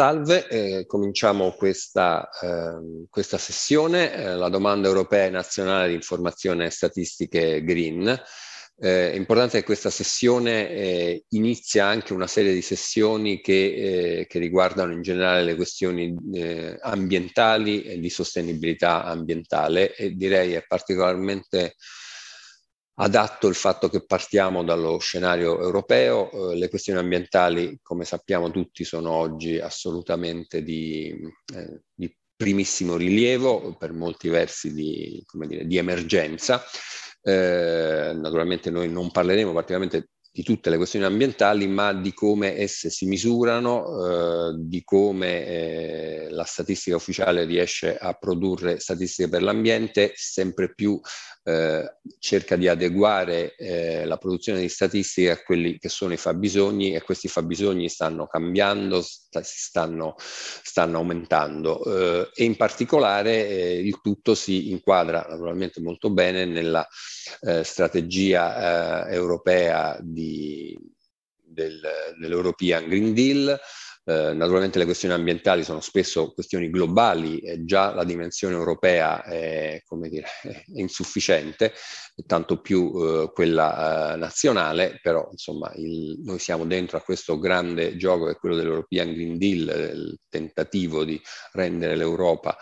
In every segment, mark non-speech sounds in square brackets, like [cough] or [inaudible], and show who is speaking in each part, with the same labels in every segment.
Speaker 1: Salve,
Speaker 2: eh, cominciamo questa, eh, questa sessione, eh, la domanda europea e nazionale di informazione e statistiche green. Eh, è importante che questa sessione eh, inizia anche una serie di sessioni che, eh, che riguardano in generale le questioni ambientali e di sostenibilità ambientale e direi è particolarmente importante adatto il fatto che partiamo dallo scenario europeo, eh, le questioni ambientali come sappiamo tutti sono oggi assolutamente di, eh, di primissimo rilievo, per molti versi di, dire, di emergenza. Eh, naturalmente noi non parleremo particolarmente di tutte le questioni ambientali, ma di come esse si misurano, eh, di come eh, la statistica ufficiale riesce a produrre statistiche per l'ambiente, sempre più eh, cerca di adeguare eh, la produzione di statistiche a quelli che sono i fabbisogni e questi fabbisogni stanno cambiando, sta, stanno, stanno aumentando eh, e in particolare eh, il tutto si inquadra naturalmente molto bene nella strategia europea di di, del, dell'European Green Deal. Eh, naturalmente le questioni ambientali sono spesso questioni globali e già la dimensione europea è, dire, [laughs] è insufficiente, tanto più eh, quella eh, nazionale, però insomma il, noi siamo dentro a questo grande gioco che è quello dell'European Green Deal, il tentativo di rendere l'Europa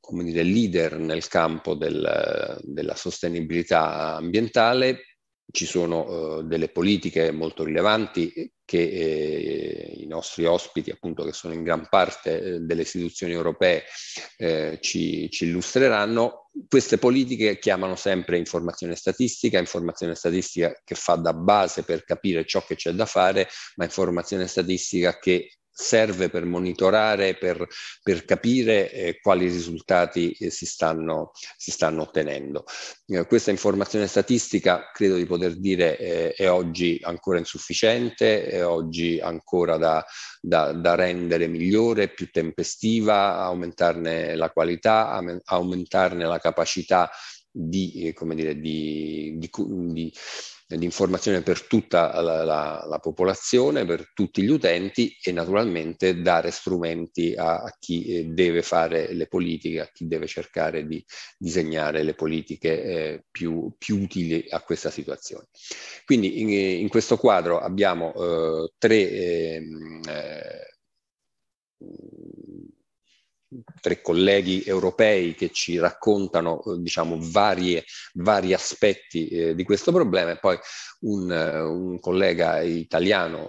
Speaker 2: come dire, leader nel campo del, della sostenibilità ambientale, ci sono eh, delle politiche molto rilevanti che eh, i nostri ospiti, appunto, che sono in gran parte eh, delle istituzioni europee, eh, ci, ci, illustreranno. Queste politiche chiamano sempre informazione statistica, informazione statistica che fa da base per capire ciò che c'è da fare, ma informazione statistica che serve per monitorare, per, per capire eh, quali risultati eh, si, stanno, si, stanno, ottenendo. Eh, questa informazione statistica credo di poter dire eh, è oggi ancora insufficiente, è oggi ancora da, da, da, rendere migliore, più tempestiva, aumentarne la qualità, aumentarne la capacità di, eh, come dire, di, di, di l'informazione per tutta la, la, la, popolazione, per tutti gli utenti e naturalmente dare strumenti a, a, chi eh, deve fare le politiche, a chi deve cercare di disegnare le politiche eh, più, più, utili a questa situazione. Quindi in, in questo quadro abbiamo eh, tre ehm, eh, tre colleghi europei che ci raccontano eh, diciamo, varie, vari aspetti eh, di questo problema e poi un, eh, un collega italiano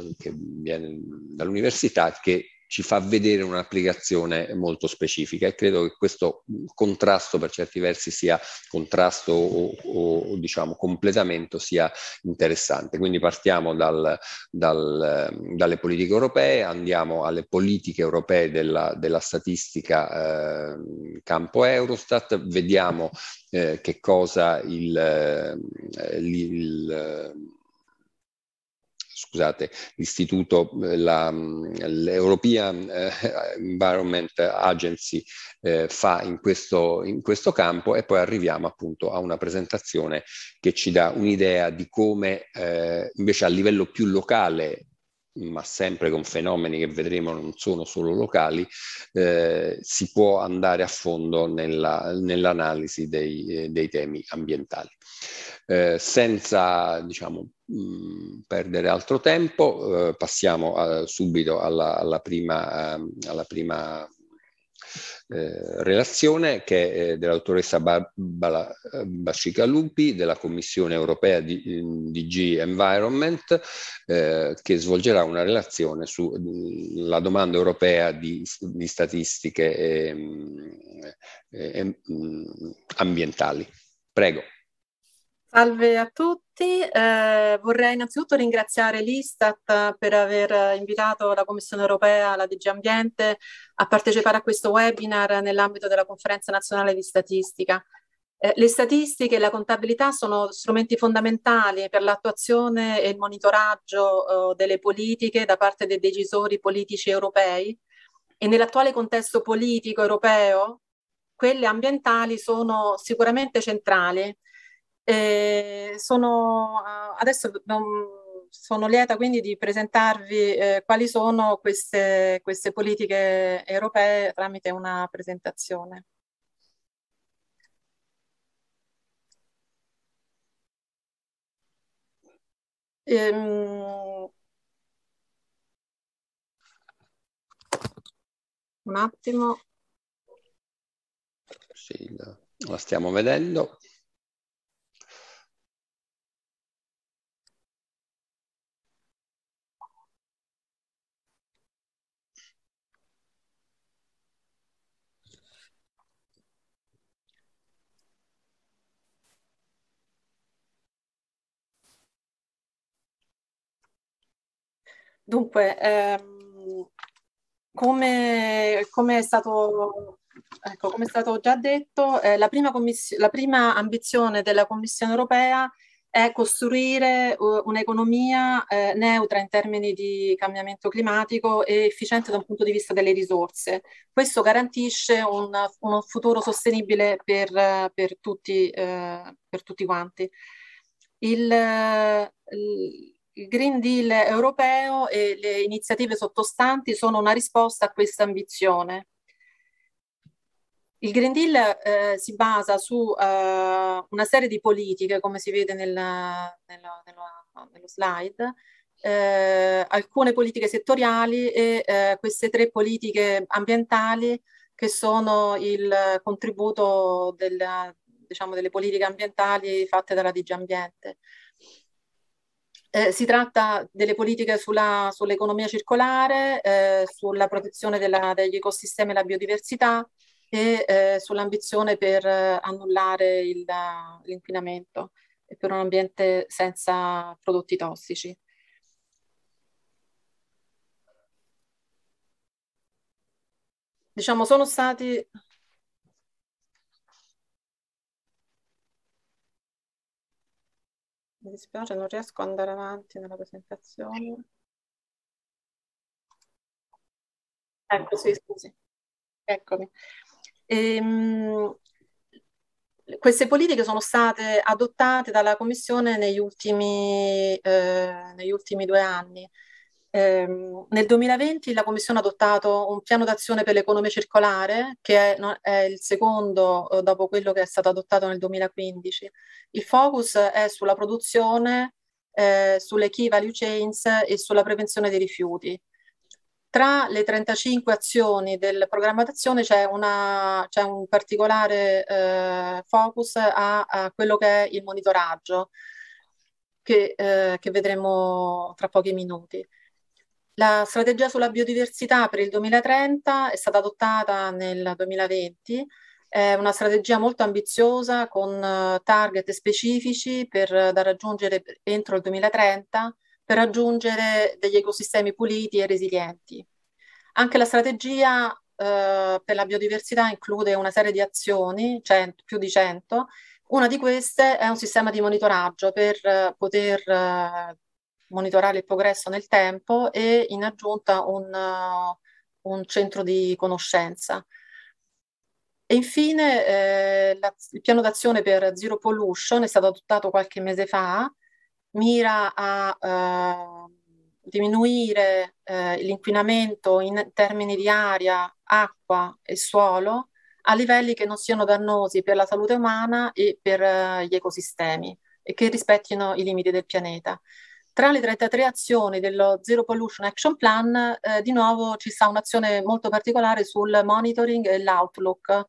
Speaker 2: eh, che viene dall'università che ci fa vedere un'applicazione molto specifica e credo che questo contrasto per certi versi sia contrasto o, o diciamo completamento sia interessante. Quindi partiamo dal, dal, dalle politiche europee, andiamo alle politiche europee della, della statistica eh, campo Eurostat, vediamo eh, che cosa il, eh, il scusate, l'istituto, eh, la, mm, l'European eh, Environment Agency eh, fa in questo, in questo campo e poi arriviamo appunto a una presentazione che ci dà un'idea di come eh, invece a livello più locale ma sempre con fenomeni che vedremo non sono solo locali, eh, si può andare a fondo nella, nell'analisi dei, eh, dei, temi ambientali. Eh, senza diciamo, Mm, perdere altro tempo, eh, passiamo a, eh, subito alla, alla prima, eh, alla prima eh, relazione che è eh, dell'autoressa Barbara Bacicalupi della Commissione europea di, mm, di G Environment eh, che svolgerà una relazione sulla mm, domanda europea di, di statistiche eh, ambientali. Prego.
Speaker 3: Salve a tutti, eh, vorrei innanzitutto ringraziare l'Istat per aver invitato la Commissione europea, la DG Ambiente, a partecipare a questo webinar nell'ambito della Conferenza nazionale di statistica. Eh, le statistiche e la contabilità sono strumenti fondamentali per l'attuazione e il monitoraggio eh, delle politiche da parte dei decisori politici europei e nell'attuale contesto politico europeo quelle ambientali sono sicuramente centrali e sono, eh, adesso sono lieta quindi di presentarvi eh, quali sono queste, queste politiche europee tramite una presentazione.
Speaker 1: Ehm...
Speaker 3: Un attimo.
Speaker 2: Sì, la stiamo vedendo.
Speaker 3: Dunque, ehm, come, come, è stato, ecco, come, è stato, già detto, eh, la, prima commiss- la, prima ambizione della Commissione europea è costruire uh, un'economia eh, neutra in termini di cambiamento climatico e efficiente da un punto di vista delle risorse. Questo garantisce un, un futuro sostenibile per, per, tutti, eh, per tutti, quanti. Il, il, il Green Deal europeo e le iniziative sottostanti sono una risposta a questa ambizione. Il Green Deal eh, si basa su eh, una serie di politiche, come si vede nella, nella, nella, nello slide, eh, alcune politiche settoriali e eh, queste tre politiche ambientali che sono il contributo del, diciamo, delle politiche ambientali fatte dalla Digiambiente. Ambiente. Eh, si tratta delle politiche sulla, sull'economia circolare, eh, sulla protezione della, degli ecosistemi e la biodiversità e eh, sull'ambizione per eh, annullare il, l'inquinamento e per un ambiente senza prodotti tossici. Diciamo, sono stati Mi dispiace, non riesco ad andare avanti nella presentazione. Ecco, sì, scusi. Eccomi. Ehm, queste politiche sono state adottate dalla Commissione negli ultimi, eh, negli ultimi due anni ehm, nel 2020 la Commissione ha adottato un piano d'azione per l'economia circolare, che è, no, è il secondo eh, dopo quello che è stato adottato nel 2015. Il focus è sulla produzione, eh, sulle key value chains e sulla prevenzione dei rifiuti. Tra le 35 azioni del programma d'azione c'è, c'è, un particolare eh, focus a, a quello che è il monitoraggio. Che, eh, che, vedremo tra pochi minuti. La strategia sulla biodiversità per il 2030 è stata adottata nel 2020, è una strategia molto ambiziosa con eh, target specifici per, eh, da raggiungere entro il 2030 per raggiungere degli ecosistemi puliti e resilienti. Anche la strategia eh, per la biodiversità include una serie di azioni, cento, più di 100, una di queste è un sistema di monitoraggio per eh, poter eh, monitorare il progresso nel tempo e in aggiunta un, uh, un centro di conoscenza. E infine eh, la, il piano d'azione per Zero Pollution è stato adottato qualche mese fa, mira a uh, diminuire eh, l'inquinamento in termini di aria, acqua e suolo a livelli che non siano dannosi per la salute umana e per uh, gli ecosistemi e che rispettino i limiti del pianeta. Tra le 33 azioni dello Zero Pollution Action Plan, eh, di nuovo ci sta un'azione molto particolare sul monitoring e l'outlook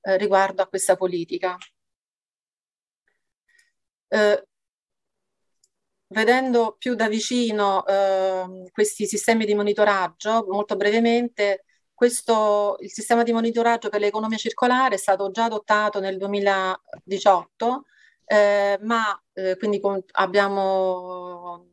Speaker 3: eh, riguardo a questa politica. Eh, vedendo più da vicino ehm, questi sistemi di monitoraggio, molto brevemente, questo, il sistema di monitoraggio per l'economia circolare è stato già adottato nel 2018 eh, ma eh, quindi con, abbiamo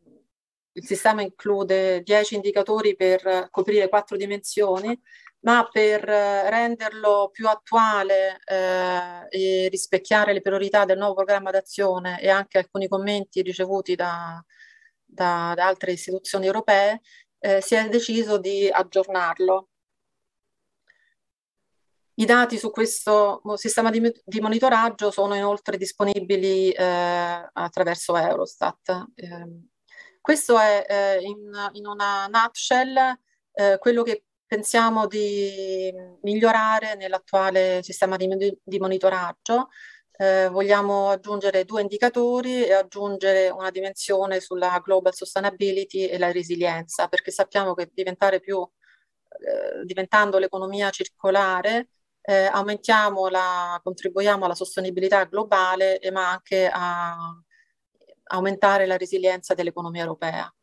Speaker 3: il sistema include 10 indicatori per coprire quattro dimensioni, ma per eh, renderlo più attuale eh, e rispecchiare le priorità del nuovo programma d'azione e anche alcuni commenti ricevuti da, da, da altre istituzioni europee, eh, si è deciso di aggiornarlo i dati su questo sistema di, di monitoraggio sono inoltre disponibili eh, attraverso Eurostat. Eh, questo è eh, in, in, una nutshell eh, quello che pensiamo di migliorare nell'attuale sistema di, di monitoraggio. Eh, vogliamo aggiungere due indicatori e aggiungere una dimensione sulla global sustainability e la resilienza, perché sappiamo che diventare più, eh, diventando l'economia circolare, eh, aumentiamo la, contribuiamo alla sostenibilità globale, e ma anche a aumentare la resilienza dell'economia europea.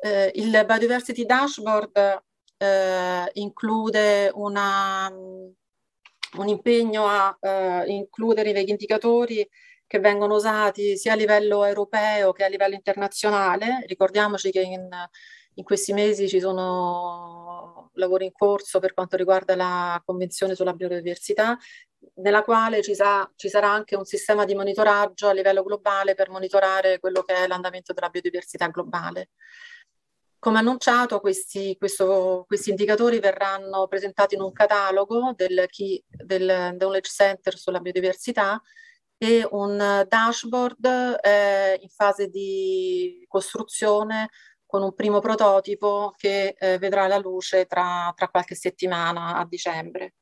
Speaker 3: Eh, il Biodiversity Dashboard eh, include una, un impegno a eh, includere i indicatori che vengono usati sia a livello europeo che a livello internazionale. Ricordiamoci che in in questi mesi ci sono lavori in corso per quanto riguarda la Convenzione sulla biodiversità, nella quale ci, sa, ci sarà anche un sistema di monitoraggio a livello globale per monitorare quello che è l'andamento della biodiversità globale. Come annunciato, questi, questo, questi, indicatori verranno presentati in un catalogo del, key, del Knowledge Center sulla biodiversità e un dashboard eh, in fase di costruzione con un primo prototipo che eh, vedrà la luce tra, tra qualche settimana a dicembre.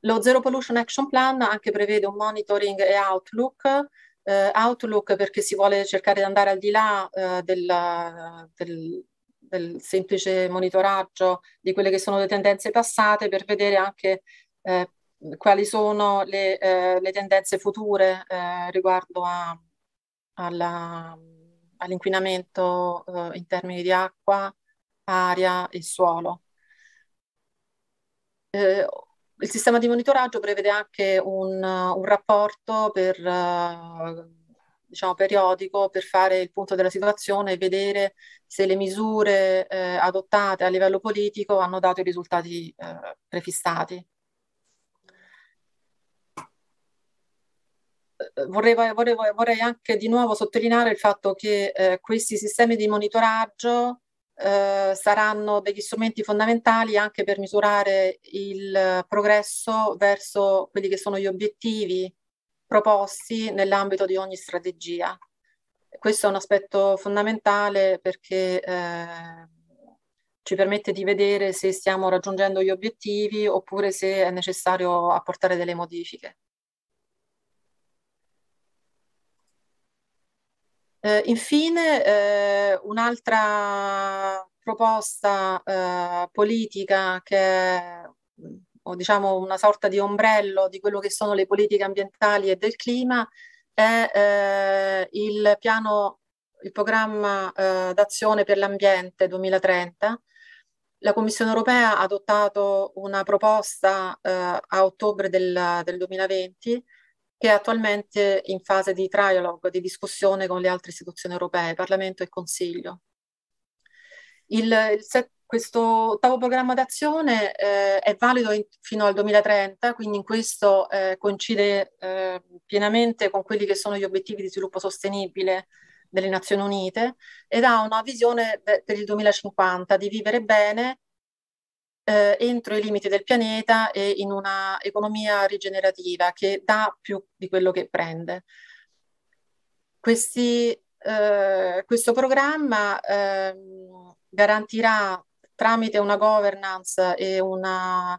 Speaker 3: Lo Zero Pollution Action Plan anche prevede un monitoring e outlook, eh, outlook perché si vuole cercare di andare al di là eh, del, del, del, semplice monitoraggio di quelle che sono le tendenze passate per vedere anche eh, quali sono le, eh, le tendenze future eh, riguardo a, alla, all'inquinamento eh, in termini di acqua, aria e suolo. Eh, il sistema di monitoraggio prevede anche un, un rapporto per, eh, diciamo, periodico per fare il punto della situazione e vedere se le misure eh, adottate a livello politico hanno dato i risultati eh, prefissati. vorrei, vorrei, vorrei, anche di nuovo sottolineare il fatto che eh, questi sistemi di monitoraggio eh, saranno degli strumenti fondamentali anche per misurare il progresso verso quelli che sono gli obiettivi proposti nell'ambito di ogni strategia. Questo è un aspetto fondamentale perché eh, ci permette di vedere se stiamo raggiungendo gli obiettivi oppure se è necessario apportare delle modifiche. Eh, infine, eh, un'altra proposta eh, politica che è mm, o diciamo una sorta di ombrello di quello che sono le politiche ambientali e del clima è eh, il piano, il programma eh, d'azione per l'ambiente 2030 la Commissione europea ha adottato una proposta eh, a ottobre del, del 2020 che è attualmente in fase di trialogue, di discussione con le altre istituzioni europee, Parlamento e Consiglio. Il, il set, questo ottavo programma d'azione eh, è valido in, fino al 2030, quindi in questo eh, coincide eh, pienamente con quelli che sono gli obiettivi di sviluppo sostenibile delle Nazioni Unite ed ha una visione per il 2050 di vivere bene eh, entro i limiti del pianeta e in una economia rigenerativa che dà più di quello che prende. Questi, eh, questo programma eh, garantirà tramite una governance e una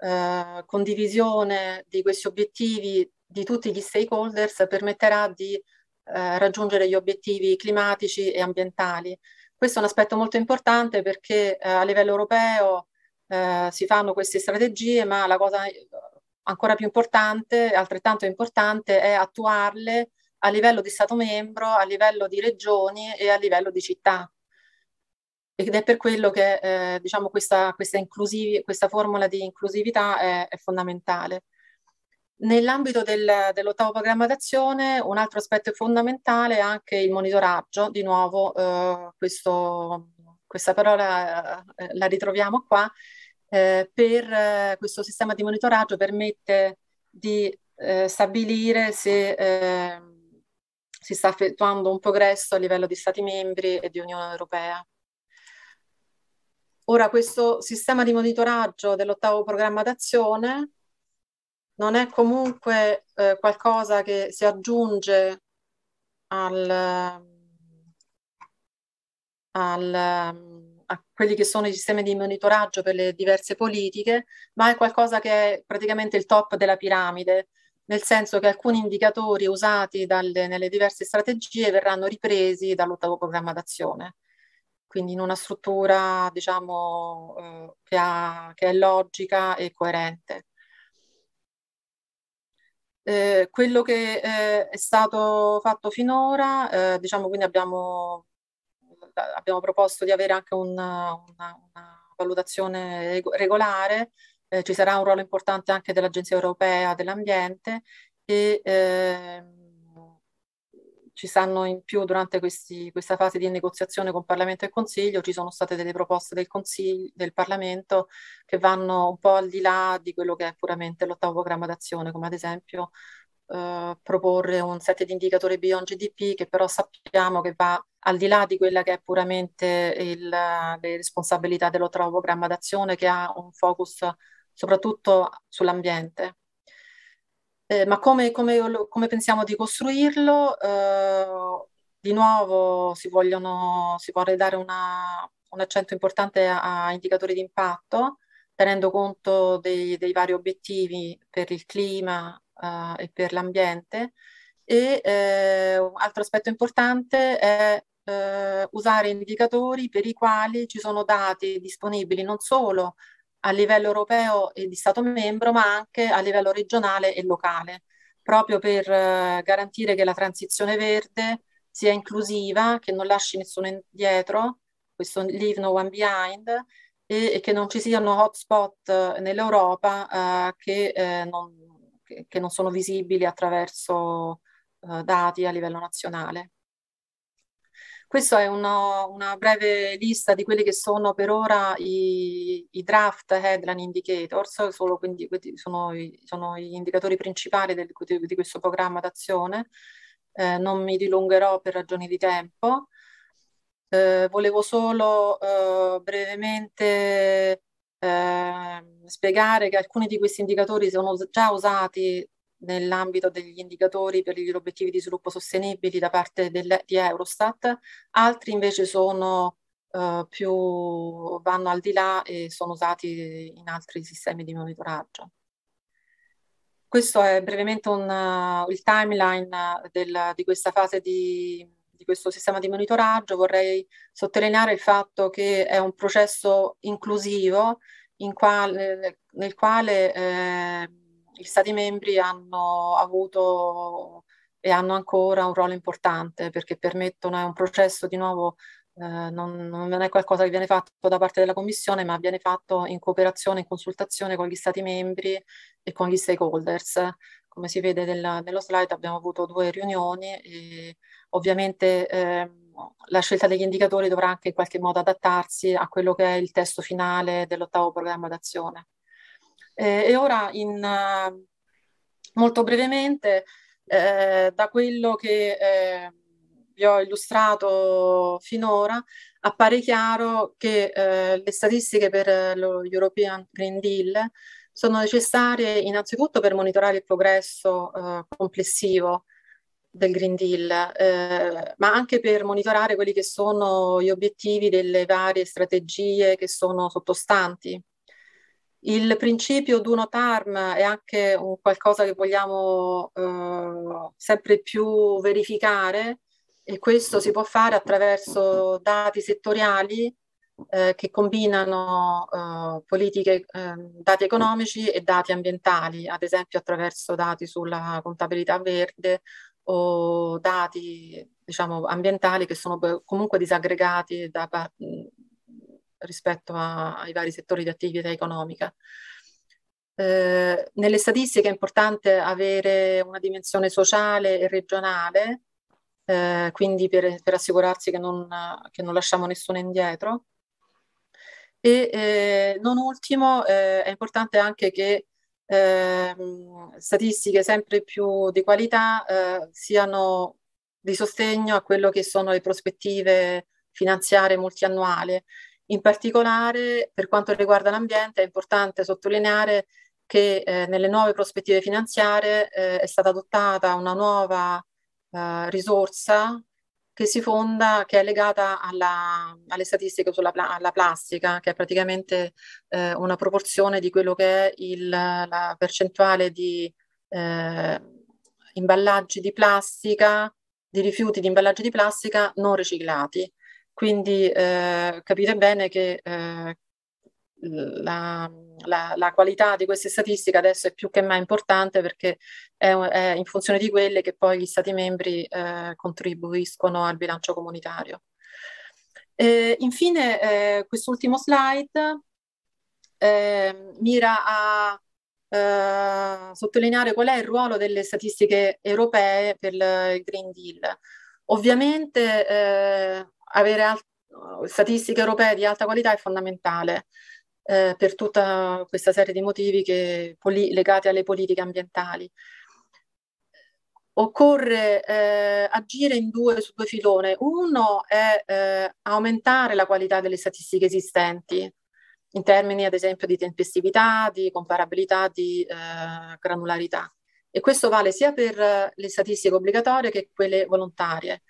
Speaker 3: eh, condivisione di questi obiettivi di tutti gli stakeholders permetterà di eh, raggiungere gli obiettivi climatici e ambientali. Questo è un aspetto molto importante perché eh, a livello europeo eh, si fanno queste strategie, ma la cosa eh, ancora più importante, altrettanto importante, è attuarle a livello di Stato membro, a livello di regioni e a livello di città. Ed è per quello che eh, diciamo questa, questa, inclusiv- questa, formula di inclusività è, è fondamentale. Nell'ambito del, dell'ottavo programma d'azione, un altro aspetto fondamentale è anche il monitoraggio. Di nuovo, eh, questo, questa parola eh, la ritroviamo qua eh, per eh, questo sistema di monitoraggio permette di eh, stabilire se ehm, si sta effettuando un progresso a livello di Stati membri e di Unione Europea. Ora, questo sistema di monitoraggio dell'ottavo programma d'azione non è comunque eh, qualcosa che si aggiunge al, ehm, al ehm, a quelli che sono i sistemi di monitoraggio per le diverse politiche, ma è qualcosa che è praticamente il top della piramide, nel senso che alcuni indicatori usati dalle, nelle diverse strategie verranno ripresi dall'ottavo programma d'azione. Quindi in una struttura, diciamo, eh, che, ha, che è logica e coerente. Eh, quello che eh, è stato fatto finora, eh, diciamo quindi abbiamo abbiamo proposto di avere anche una, una, una valutazione regolare, eh, ci sarà un ruolo importante anche dell'Agenzia Europea dell'Ambiente e eh, ci stanno in più durante questi, questa fase di negoziazione con Parlamento e Consiglio, ci sono state delle proposte del, Consiglio, del Parlamento che vanno un po' al di là di quello che è puramente l'ottavo programma d'azione, come ad esempio eh, proporre un set di indicatori Beyond GDP che però sappiamo che va al di là di quella che è puramente il, le responsabilità dell'altro programma d'azione che ha un focus soprattutto sull'ambiente. Eh, ma come, come, come, pensiamo di costruirlo? Eh, di nuovo si, vogliono, si vorrei dare una, un accento importante a, a indicatori di impatto, tenendo conto dei, dei, vari obiettivi per il clima, uh, e per l'ambiente. E eh, un altro aspetto importante è eh, usare indicatori per i quali ci sono dati disponibili non solo a livello europeo e di Stato membro, ma anche a livello regionale e locale, proprio per eh, garantire che la transizione verde sia inclusiva, che non lasci nessuno indietro, questo leave no one behind, e, e che non ci siano hotspot eh, nell'Europa eh, che eh, non, che, che non sono visibili attraverso eh, dati a livello nazionale. Questa è una, una, breve lista di quelli che sono per ora i, i draft headline indicators, solo quindi, sono, i, sono gli indicatori principali del, di, questo programma d'azione. Eh, non mi dilungherò per ragioni di tempo. Eh, volevo solo eh, brevemente eh, spiegare che alcuni di questi indicatori sono già usati nell'ambito degli indicatori per gli obiettivi di sviluppo sostenibili da parte del, di Eurostat, altri invece sono eh, più vanno al di là e sono usati in altri sistemi di monitoraggio. Questo è brevemente un, uh, il timeline del, di questa fase di di questo sistema di monitoraggio vorrei sottolineare il fatto che è un processo inclusivo in quale, nel quale eh, gli Stati membri hanno avuto e hanno ancora un ruolo importante perché permettono, è un processo di nuovo, eh, non, non, è qualcosa che viene fatto da parte della Commissione, ma viene fatto in cooperazione, in consultazione con gli Stati membri e con gli stakeholders come si vede nel, nello slide abbiamo avuto due riunioni e ovviamente eh, la scelta degli indicatori dovrà anche in qualche modo adattarsi a quello che è il testo finale dell'ottavo programma d'azione. Eh, e ora in, molto brevemente eh, da quello che ehm, vi ho illustrato finora appare chiaro che eh, le statistiche per lo European Green Deal sono necessarie innanzitutto per monitorare il progresso eh, complessivo del Green Deal, eh, ma anche per monitorare quelli che sono gli obiettivi delle varie strategie che sono sottostanti. Il principio d'uno tarm è anche un qualcosa che vogliamo eh, sempre più verificare e questo si può fare attraverso dati settoriali eh, che combinano eh, politiche, eh, dati economici e dati ambientali, ad esempio attraverso dati sulla contabilità verde o dati diciamo, ambientali che sono comunque disaggregati da, rispetto a, ai vari settori di attività economica. Eh, nelle statistiche è importante avere una dimensione sociale e regionale, eh, quindi per, per assicurarsi che non, che non lasciamo nessuno indietro. E eh, non ultimo, eh, è importante anche che eh, statistiche sempre più di qualità eh, siano di sostegno a quello che sono le prospettive finanziarie multiannuali. In particolare, per quanto riguarda l'ambiente, è importante sottolineare che eh, nelle nuove prospettive finanziarie eh, è stata adottata una nuova risorsa che si fonda, che è legata alla, alle statistiche sulla alla plastica, che è praticamente eh, una proporzione di quello che è il, la percentuale di eh, imballaggi di plastica, di rifiuti di imballaggi di plastica non riciclati. Quindi eh, capite bene che eh, la, la, la, qualità di queste statistiche adesso è più che mai importante perché è, è in funzione di quelle che poi gli Stati membri eh, contribuiscono al bilancio comunitario. Eh, infine, eh, quest'ultimo slide ehm, mira a eh, sottolineare qual è il ruolo delle statistiche europee per il Green Deal. Ovviamente eh, avere statistiche europee di alta qualità è fondamentale, eh, per tutta questa serie di motivi che, poli, legati alle politiche ambientali. Occorre eh, agire in due, su due filone. Uno è eh, aumentare la qualità delle statistiche esistenti, in termini ad esempio di tempestività, di comparabilità, di eh, granularità. E questo vale sia per eh, le statistiche obbligatorie che quelle volontarie.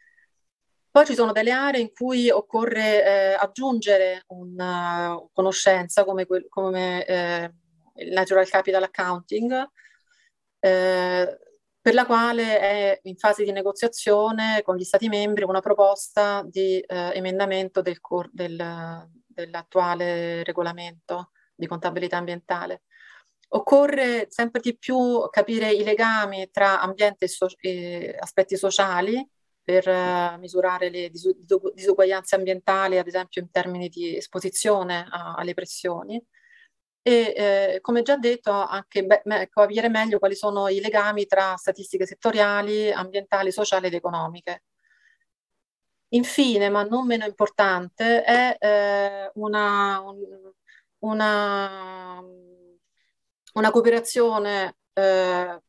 Speaker 3: Poi ci sono delle aree in cui occorre eh, aggiungere una eh, conoscenza come, come eh, il Natural Capital Accounting, eh, per la quale è in fase di negoziazione con gli Stati membri una proposta di eh, emendamento del del, dell'attuale regolamento di contabilità ambientale. Occorre sempre di più capire i legami tra ambiente e, so e eh, aspetti sociali per eh, misurare le disuguaglianze ambientali, ad esempio in termini di esposizione a, alle pressioni. E eh, come già detto, anche beh, ecco, capire meglio quali sono i legami tra statistiche settoriali, ambientali, sociali ed economiche. Infine, ma non meno importante, è eh, una, un, una, una cooperazione eh,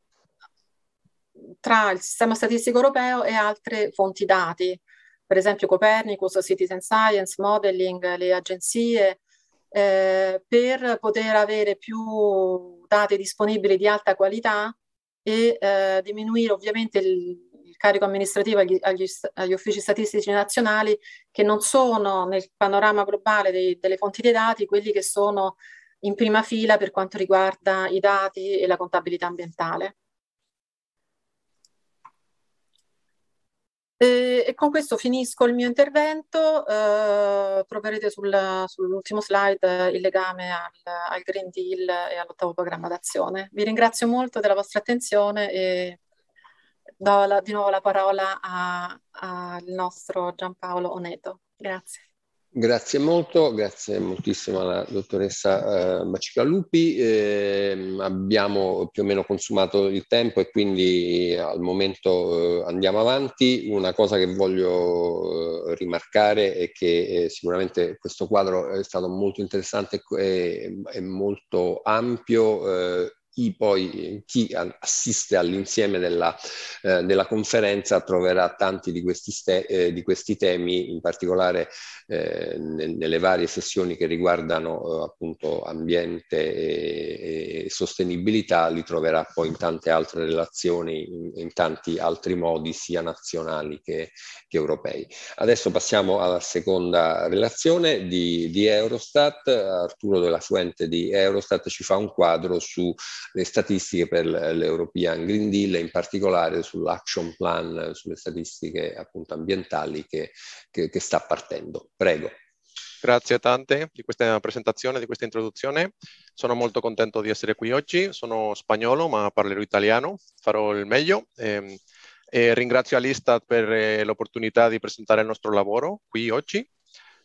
Speaker 3: tra il sistema statistico europeo e altre fonti dati, per esempio Copernicus, Citizen Science, Modeling, le agenzie, eh, per poter avere più dati disponibili di alta qualità e eh, diminuire ovviamente il, il carico amministrativo agli, agli, agli, uffici statistici nazionali che non sono nel panorama globale dei, delle fonti dei dati quelli che sono in prima fila per quanto riguarda i dati e la contabilità ambientale. E, e, con questo finisco il mio intervento, eh, troverete sul, sull'ultimo slide il legame al, al, Green Deal e all'ottavo programma d'azione. Vi ringrazio molto della vostra attenzione e do la, di nuovo la parola al nostro Giampaolo Oneto. Grazie.
Speaker 2: Grazie molto, grazie moltissimo alla dottoressa eh, Macicalupi. Eh, abbiamo più o meno consumato il tempo e quindi eh, al momento eh, andiamo avanti. Una cosa che voglio eh, rimarcare è che eh, sicuramente questo quadro è stato molto interessante e, e molto ampio chi poi chi assiste all'insieme della, eh, della conferenza troverà tanti di questi, ste, eh, di questi temi, in particolare eh, nelle varie sessioni che riguardano eh, appunto ambiente e, e, sostenibilità, li troverà poi in tante altre relazioni, in, in tanti altri modi, sia nazionali che, che, europei. Adesso passiamo alla seconda relazione di, di Eurostat. Arturo della Fuente di Eurostat ci fa un quadro su le statistiche per l'European Green Deal e in particolare sull'action plan, sulle statistiche appunto ambientali che, che, che sta partendo. Prego.
Speaker 4: Grazie tante di questa presentazione, di questa introduzione. Sono molto contento di essere qui oggi. Sono spagnolo, ma parlerò italiano, farò il meglio. Eh, eh, ringrazio Alistat per eh, l'opportunità di presentare il nostro lavoro qui oggi.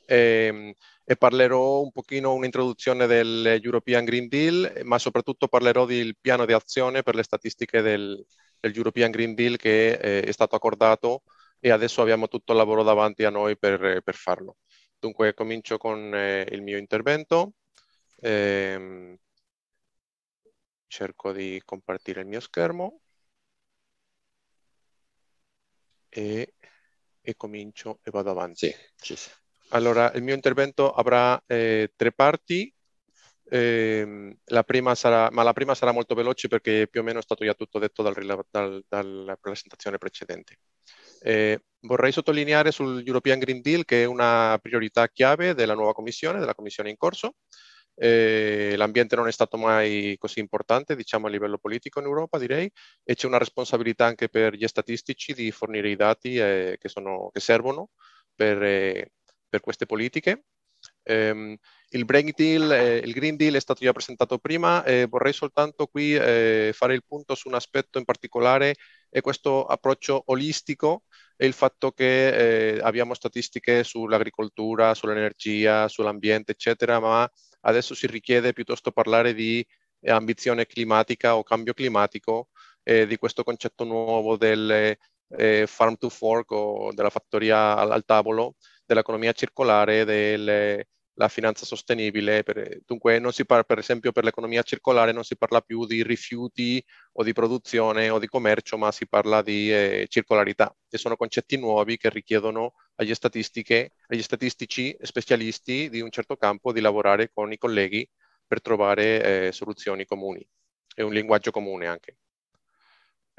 Speaker 4: Ehm, eh, parlerò un pochino un'introduzione del European Green Deal, eh, ma soprattutto parlerò del piano di azione per le statistiche del, European Green Deal che eh, è stato accordato e adesso abbiamo tutto il lavoro davanti a noi per, per farlo. Dunque comincio con eh, il mio intervento. Ehm, cerco di compartire il mio schermo e, e comincio e vado avanti. Sì, sì, sì. Allora, il mio intervento avrà eh, tre parti, eh, la prima sarà, ma la prima sarà molto veloce perché più o meno è stato già tutto detto dal, dal, dalla presentazione precedente. Eh, vorrei sottolineare sul European Green Deal che è una priorità chiave della nuova commissione, della commissione in corso. Eh, l'ambiente non è stato mai così importante, diciamo, a livello politico in Europa, direi, e c'è una responsabilità anche per gli statistici di fornire i dati eh, che, sono, che servono per eh, per queste politiche. Eh, il, Deal, eh, il, Green Deal è stato già presentato prima, eh, vorrei soltanto qui eh, fare il punto su un aspetto in particolare e questo approccio olistico e il fatto che eh, abbiamo statistiche sull'agricoltura, sull'energia, sull'ambiente, eccetera, ma adesso si richiede piuttosto parlare di ambizione climatica o cambio climatico, eh, di questo concetto nuovo del farm to fork o della fattoria al, al tavolo dell'economia circolare, della finanza sostenibile. Per, dunque, parla, per esempio, per l'economia circolare non si parla più di rifiuti o di produzione o di commercio, ma si parla di eh, circolarità. E sono concetti nuovi che richiedono agli, agli statistici specialisti di un certo campo di lavorare con i colleghi per trovare eh, soluzioni comuni e un linguaggio comune anche.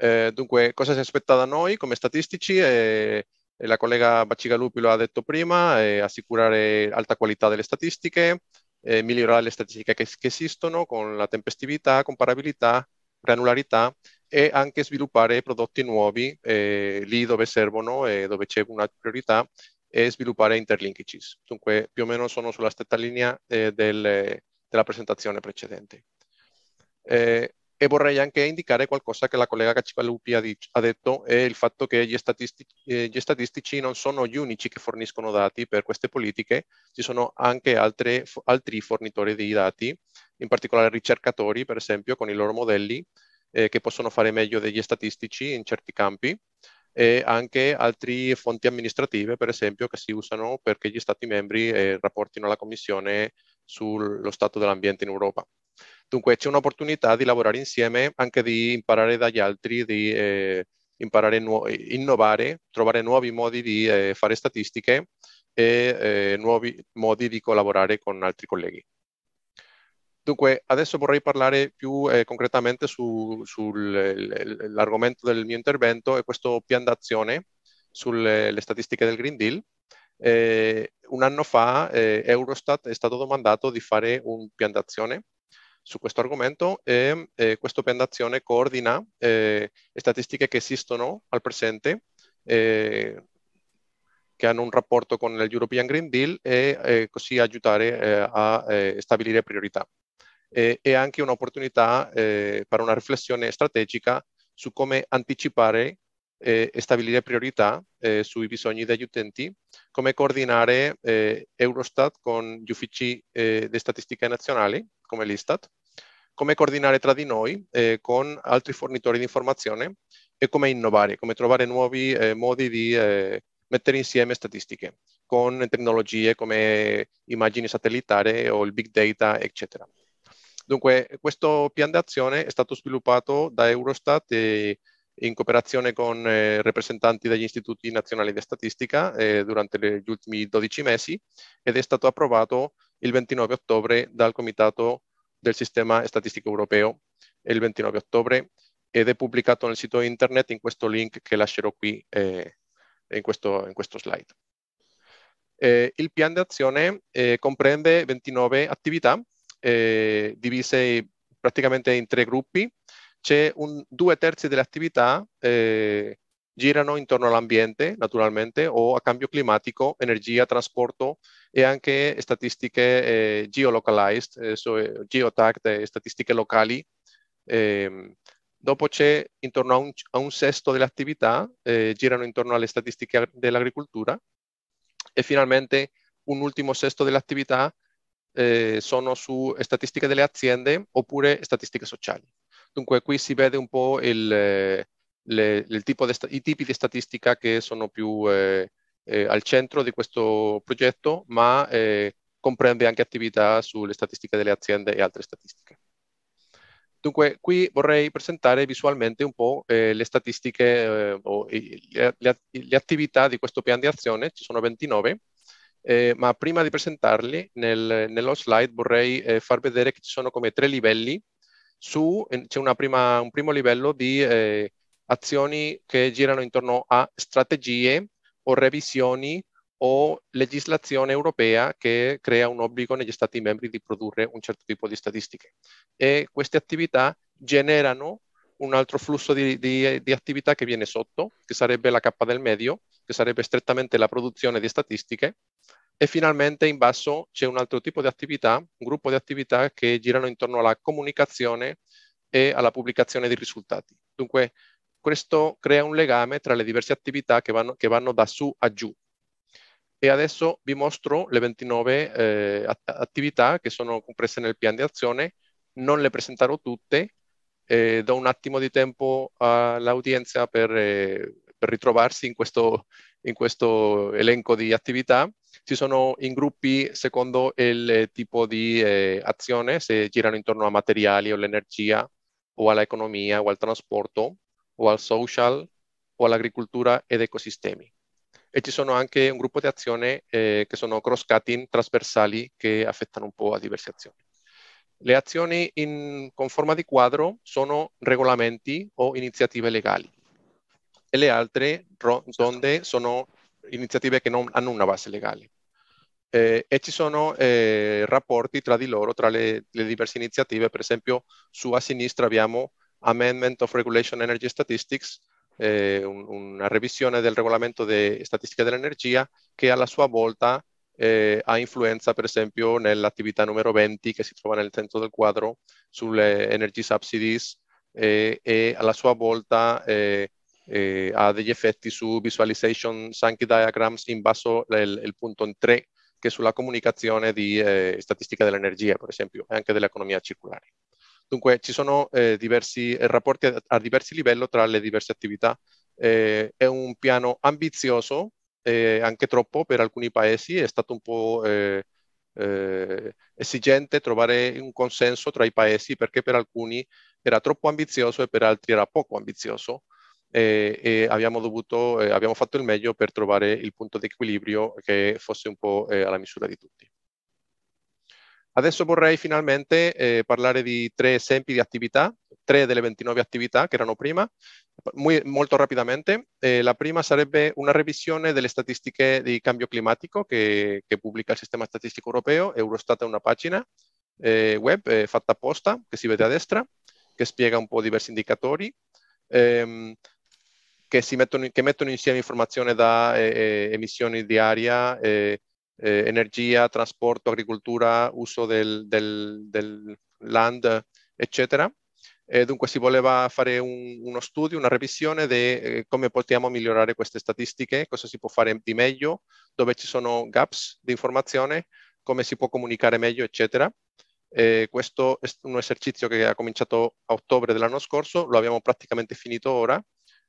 Speaker 4: Eh, dunque, cosa si aspetta da noi come statistici? Eh, eh, la collega Bacigalupi lo ha detto prima, eh, assicurare alta qualità delle statistiche, eh, migliorare le statistiche che, che, esistono con la tempestività, comparabilità, granularità e anche sviluppare prodotti nuovi eh, lì dove servono e dove c'è una priorità e sviluppare interlinkages. Dunque più o meno sono sulla stessa linea eh, del, della presentazione precedente. Eh, e vorrei anche indicare qualcosa che la collega Caccialupi ha, ha, detto, è il fatto che gli statistici, eh, gli statistici, non sono gli unici che forniscono dati per queste politiche, ci sono anche altre, altri fornitori di dati, in particolare ricercatori, per esempio, con i loro modelli, eh, che possono fare meglio degli statistici in certi campi e anche altre fonti amministrative, per esempio, che si usano perché gli Stati membri eh, rapportino alla Commissione sullo stato dell'ambiente in Europa. Dunque c'è un'opportunità di lavorare insieme, anche di imparare dagli altri, di eh, imparare nu- innovare, trovare nuovi modi di eh, fare statistiche e eh, nuovi modi di collaborare con altri colleghi. Dunque, adesso vorrei parlare più eh, concretamente su, sull'argomento del mio intervento e questo piano d'azione sulle statistiche del Green Deal. Eh, un anno fa eh, Eurostat è stato domandato di fare un piano d'azione su questo argomento e eh, questa open d'azione coordina eh, statistiche che esistono al presente, eh, che hanno un rapporto con l'European Green Deal e così aiutare eh, a eh, stabilire priorità. E, è anche un'opportunità eh, per una riflessione strategica su come anticipare e stabilire priorità eh, sui bisogni degli utenti, come coordinare eh, Eurostat con gli uffici eh, di statistica nazionali come l'Istat, come coordinare tra di noi eh, con altri fornitori di informazione e come innovare, come trovare nuovi eh, modi di eh, mettere insieme statistiche con tecnologie come immagini satellitari o il big data, eccetera. Dunque, questo piano d'azione è stato sviluppato da Eurostat e, eh, in cooperazione con eh, rappresentanti degli istituti nazionali di statistica eh, durante gli ultimi 12 mesi ed è stato approvato il 29 ottobre dal Comitato del Sistema Statistico Europeo il 29 ottobre ed è pubblicato nel sito internet in questo link che lascerò qui eh, in, questo, in, questo, slide. Eh, il piano d'azione eh, comprende 29 attività eh, divise praticamente in tre gruppi. C'è due terzi delle attività eh, girano intorno all'ambiente, naturalmente, o a cambio climatico, energia, trasporto e anche statistiche eh, geolocalized, eh, so, eh, geotagged, eh, statistiche locali. Eh, dopo c'è intorno a un, a un, sesto delle attività, girano intorno alle statistiche dell'agricoltura e finalmente un ultimo sesto delle attività sono su statistiche delle aziende oppure statistiche sociali. Dunque qui si vede un po' il le, st- i tipi di statistica che sono più eh, eh, al centro di questo progetto, ma eh, comprende anche attività sulle statistiche delle aziende e altre statistiche. Dunque, qui vorrei presentare visualmente un po' eh, le statistiche eh, o le, le, attività di questo piano di azione, ci sono 29, eh, ma prima di presentarli nel, nello slide vorrei far vedere che ci sono come tre livelli. Su, c'è un primo livello di azioni che girano intorno a strategie o revisioni o legislazione europea che crea un obbligo negli Stati membri di produrre un certo tipo di statistiche. E queste attività generano un altro flusso di, di, di attività che viene sotto, che sarebbe la cappa del medio, che sarebbe strettamente la produzione di statistiche, e finalmente in basso c'è un altro tipo di attività, un gruppo di attività che girano intorno alla comunicazione e alla pubblicazione di risultati. Dunque questo crea un legame tra le diverse attività che vanno, che vanno da su a giù. E adesso vi mostro le 29 eh, attività che sono comprese nel piano di azione, non le presenterò tutte, eh, do un attimo di tempo all'audienza per, eh, per ritrovarsi in questo, in questo elenco di attività. Ci sono in gruppi secondo il tipo di eh, azione, se girano intorno a materiali o l'energia o all'economia o al trasporto o al social o all'agricoltura ed ecosistemi. E ci sono anche un gruppo di azioni eh, che sono cross-cutting trasversali che affettano un po' a diverse azioni. Le azioni in, con forma di quadro sono regolamenti o iniziative legali e le altre ronde sono iniziative che non hanno una base legale. Eh, e ci sono eh, rapporti tra di loro, tra le, le diverse iniziative, per esempio su a sinistra abbiamo Amendment of Regulation Energy Statistics, eh, un, una revisione del regolamento di statistica dell'energia che alla sua volta eh, ha influenza per esempio nell'attività numero 20 che si trova nel centro del quadro sulle energy subsidies eh, e alla sua volta eh, eh, ha degli effetti su visualization Sankey diagrams in basso il, il punto 3 che è sulla comunicazione di eh, statistica dell'energia per esempio e anche dell'economia circolare. Dunque ci sono eh, diversi eh, rapporti a, a, diversi livelli tra le diverse attività. Eh, è un piano ambizioso, eh, anche troppo per alcuni paesi, è stato un po' eh, eh, esigente trovare un consenso tra i paesi perché per alcuni era troppo ambizioso e per altri era poco ambizioso. e abbiamo, dovuto, abbiamo fatto il meglio per trovare il punto di equilibrio che fosse un po' alla misura di tutti. Adesso vorrei finalmente eh, parlare di tre esempi di attività, tre delle 29 attività che erano prima, muy, molto rapidamente. Eh, la prima sarebbe una revisione delle statistiche di cambio climatico che, che pubblica il sistema statistico europeo, Eurostat è una pagina eh, web eh, fatta apposta, che si vede a destra, che spiega un po' diversi indicatori. Ehm, che, mettono, che, mettono, insieme informazione da eh, eh, emissioni di aria, eh, energia, trasporto, agricoltura, uso del, del, del land, eccetera. E eh, dunque si voleva fare un, uno studio, una revisione di eh, come possiamo migliorare queste statistiche, cosa si può fare di meglio, dove ci sono gaps di informazione, come si può comunicare meglio, eccetera. E eh, questo è un esercizio che ha cominciato a ottobre dell'anno scorso, lo abbiamo praticamente finito ora,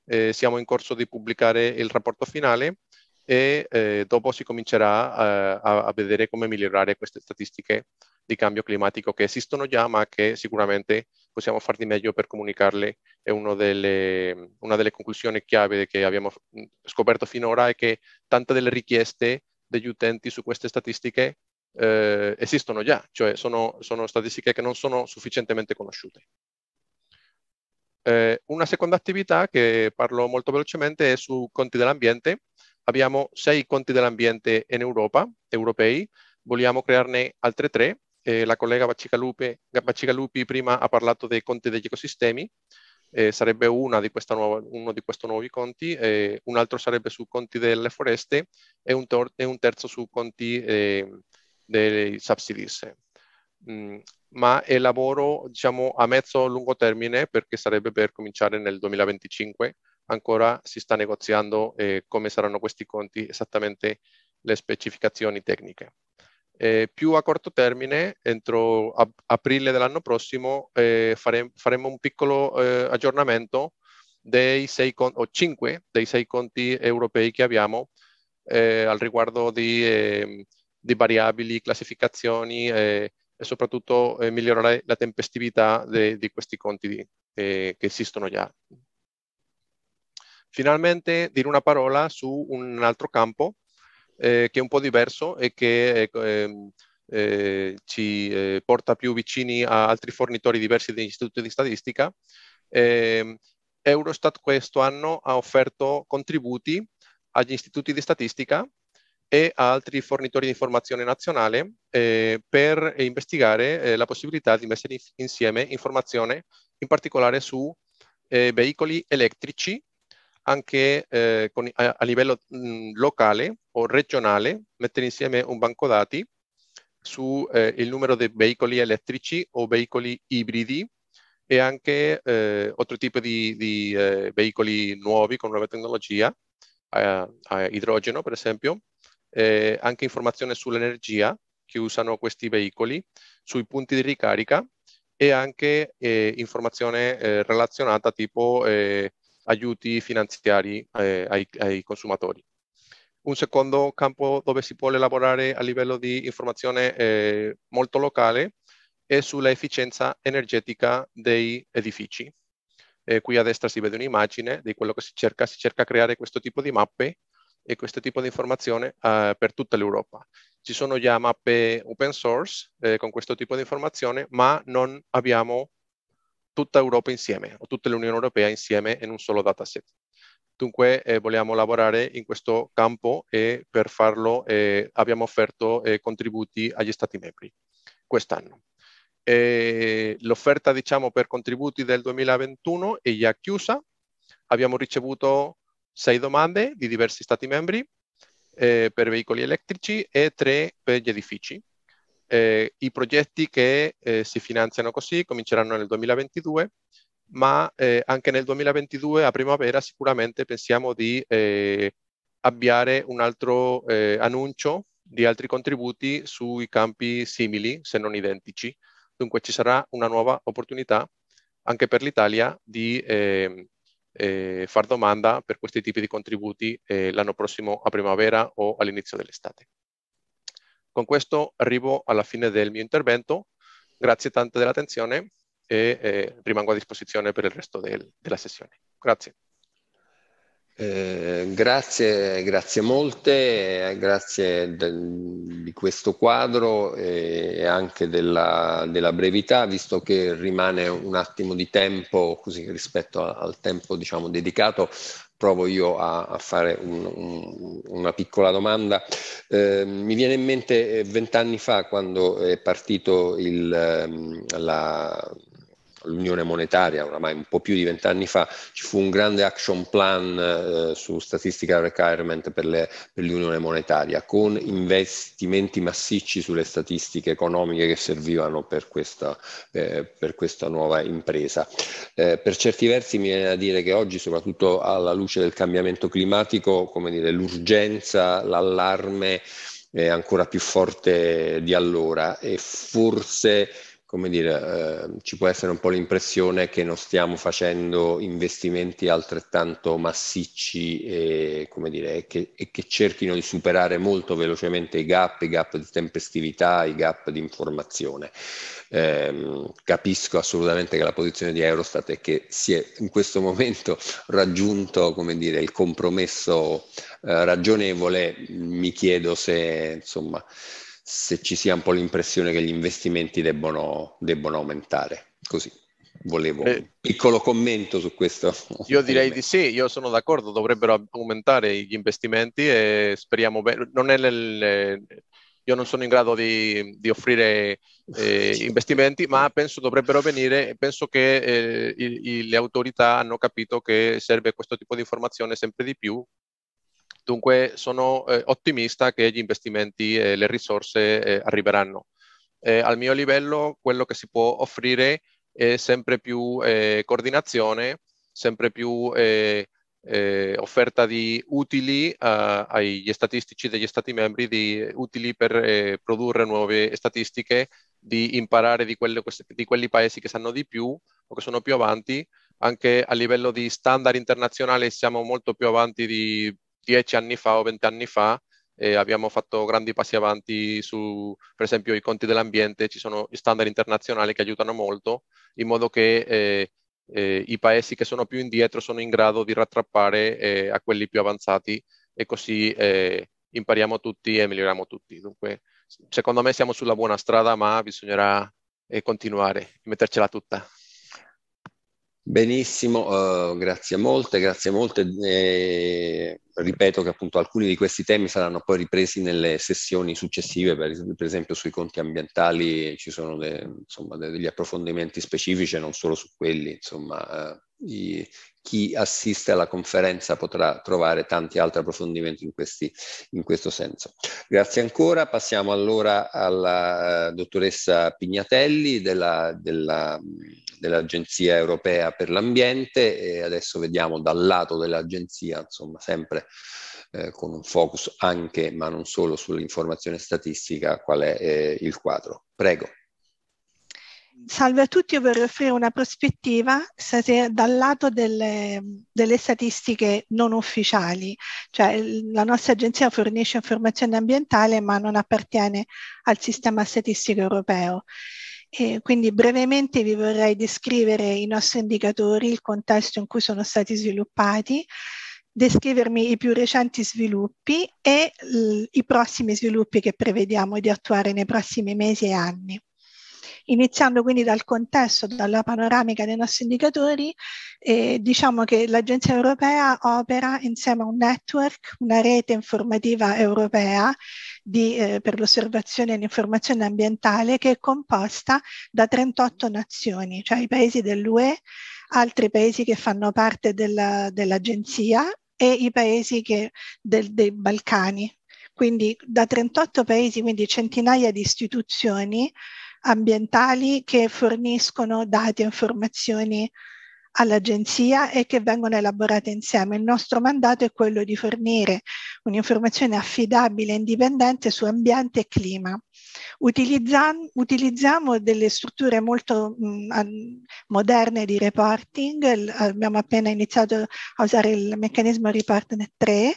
Speaker 4: eh, siamo in corso di pubblicare eh, il rapporto finale e eh, dopo si comincerà eh, a, a, vedere come migliorare queste statistiche di cambio climatico che esistono già ma che sicuramente possiamo far di meglio per comunicarle è delle, una delle conclusioni chiave che abbiamo scoperto finora è che tante delle richieste degli utenti su queste statistiche eh, esistono già, cioè sono, sono statistiche che non sono sufficientemente conosciute. Eh, una seconda attività che parlo molto velocemente è su conti dell'ambiente, Abbiamo sei conti dell'ambiente in Europa, europei, vogliamo crearne altri tre. Eh, la collega Bacigalupi prima ha parlato dei conti degli ecosistemi, eh, sarebbe di nuova, uno di questi nuovi conti, eh, un altro sarebbe su conti delle foreste e un, e un terzo su conti eh, dei subsidies. Mm, ma è lavoro diciamo, a mezzo-lungo termine perché sarebbe per cominciare nel 2025 ancora si sta negoziando eh, come saranno questi conti esattamente le specificazioni tecniche. Eh, più a corto termine, entro ap aprile dell'anno prossimo, eh, fare faremo un piccolo eh, aggiornamento dei sei o cinque dei sei conti europei che abbiamo eh, al riguardo di, ehm, di variabili, classificazioni eh, e soprattutto migliorare la tempestività di questi conti che esistono già Finalmente dire una parola su un altro campo eh, che è un po' diverso e che ecco, ehm, eh, ci eh, porta più vicini a altri fornitori diversi degli istituti di statistica. Ehm, Eurostat questo anno ha offerto contributi agli istituti di statistica e a altri fornitori di informazione nazionale eh, per investigare eh, la possibilità di mettere insieme informazione in particolare su eh, veicoli elettrici anche eh, con, a, a, livello mh, mm, locale o regionale, mettere insieme un banco dati sul eh, numero di veicoli elettrici o veicoli ibridi e anche eh, altri tipi di, di eh, veicoli nuovi con nuova tecnologia, eh, a idrogeno per esempio, anche informazione sull'energia che usano questi veicoli, sui punti di ricarica e anche eh, informazione relazionata tipo aiuti finanziari eh, ai, ai, consumatori. Un secondo campo dove si può elaborare a livello di informazione eh, molto locale è sull'efficienza energetica dei edifici. Eh, qui a destra si vede un'immagine di quello che si cerca, si cerca creare questo tipo di mappe e questo tipo di informazione eh, per tutta l'Europa. Ci sono già mappe open source eh, con questo tipo di informazione, ma non abbiamo tutta Europa insieme o tutta l'Unione Europea insieme in un solo dataset. Dunque eh, vogliamo lavorare in questo campo e per farlo eh, abbiamo offerto eh, contributi agli Stati membri quest'anno. l'offerta diciamo, per contributi del 2021 è già chiusa, abbiamo ricevuto sei domande di diversi Stati membri eh, per veicoli elettrici e tre per gli edifici eh, I progetti che eh, si finanziano così cominceranno nel 2022, ma eh, anche nel 2022 a primavera sicuramente pensiamo di eh, avviare un altro eh, annuncio di altri contributi sui campi simili, se non identici. Dunque ci sarà una nuova opportunità anche per l'Italia di ehm, eh, far domanda per questi tipi di contributi l'anno prossimo a primavera o all'inizio dell'estate. Con questo arrivo alla fine del mio intervento. Grazie tante dell'attenzione e eh, rimango a disposizione per il resto del, della sessione. Grazie.
Speaker 2: Eh, grazie, grazie molte, grazie del, di questo quadro e anche della, della, brevità, visto che rimane un attimo di tempo così rispetto al tempo diciamo, dedicato provo io a, a fare un, un, una piccola domanda. Eh, mi viene in mente eh, vent'anni fa quando è partito il, ehm, la, l'unione monetaria oramai un po' più di vent'anni fa, ci fu un grande action plan eh, su statistical requirement per, le, per, l'unione monetaria, con investimenti massicci sulle statistiche economiche che servivano per questa, eh, per questa nuova impresa. Eh, per certi versi mi viene da dire che oggi, soprattutto alla luce del cambiamento climatico, come dire, l'urgenza, l'allarme è ancora più forte di allora e forse come dire, eh, ci può essere un po' l'impressione che non stiamo facendo investimenti altrettanto massicci e, dire, che, e, che, cerchino di superare molto velocemente i gap, i gap di tempestività, i gap di informazione. Eh, capisco assolutamente che la posizione di Eurostat è che si è in questo momento [laughs] raggiunto dire, il compromesso eh, ragionevole, mi chiedo se insomma se ci sia un po' l'impressione che gli investimenti debbano, debbano aumentare. Così volevo eh, un piccolo commento su questo. Io direi di
Speaker 4: sì, io sono d'accordo, dovrebbero aumentare gli investimenti e speriamo bene. Non è nel, io non sono in grado di, di offrire eh, investimenti, ma penso dovrebbero venire. Penso che eh, i, i, le autorità hanno capito che serve questo tipo di informazione sempre di più Dunque sono eh, ottimista che gli investimenti e le risorse eh, arriveranno. Eh, al mio livello quello che si può offrire è sempre più eh, coordinazione, sempre più eh, offerta di utili eh, agli statistici degli stati membri, di utili per eh, produrre nuove statistiche, di imparare di, quelle, di, quelli paesi che sanno di più o che sono più avanti. Anche a livello di standard internazionale siamo molto più avanti di dieci anni fa o vent'anni fa eh, abbiamo fatto grandi passi avanti su, per esempio, i conti dell'ambiente, ci sono standard internazionali che aiutano molto, in modo che eh, eh, i paesi che sono più indietro sono in grado di rattrappare eh, a quelli più avanzati e così eh, impariamo tutti e miglioriamo tutti. Dunque, secondo me siamo sulla buona strada, ma bisognerà eh, continuare, mettercela tutta.
Speaker 2: Benissimo, eh, grazie molte, grazie molte. Eh, ripeto che appunto alcuni di questi temi saranno poi ripresi nelle sessioni successive, per, per esempio sui conti ambientali ci sono de, insomma, de, degli approfondimenti specifici e non solo su quelli, insomma, eh, chi assiste alla conferenza potrà trovare tanti altri approfondimenti in, questi, in questo senso. Grazie ancora, passiamo allora alla eh, dottoressa Pignatelli della, della, dell'Agenzia Europea per l'Ambiente e adesso vediamo dal lato dell'Agenzia, insomma sempre eh, con un focus anche ma non solo sull'informazione statistica qual è eh, il quadro. Prego.
Speaker 5: Salve a tutti, io vorrei offrire una prospettiva stasera dal lato delle, delle, statistiche non ufficiali, cioè la nostra agenzia fornisce informazione ambientale ma non appartiene al sistema statistico europeo. E quindi brevemente vi vorrei descrivere i nostri indicatori, il contesto in cui sono stati sviluppati, descrivermi i più recenti sviluppi e i prossimi sviluppi che prevediamo di attuare nei prossimi mesi e anni. Iniziando quindi dal contesto, dalla panoramica dei nostri indicatori, eh, diciamo che l'Agenzia europea opera insieme a un network, una rete informativa europea di, eh, per l'osservazione e l'informazione ambientale che è composta da 38 nazioni, cioè i paesi dell'UE, altri paesi che fanno parte della, dell'agenzia e i paesi che, del, dei Balcani, quindi da 38 paesi, quindi centinaia di istituzioni, ambientali che forniscono dati e informazioni all'agenzia e che vengono elaborate insieme. Il nostro mandato è quello di fornire un'informazione affidabile e indipendente su ambiente e clima. Utilizzam utilizziamo delle strutture molto mh, moderne di reporting, abbiamo appena iniziato a usare il meccanismo ReportNet 3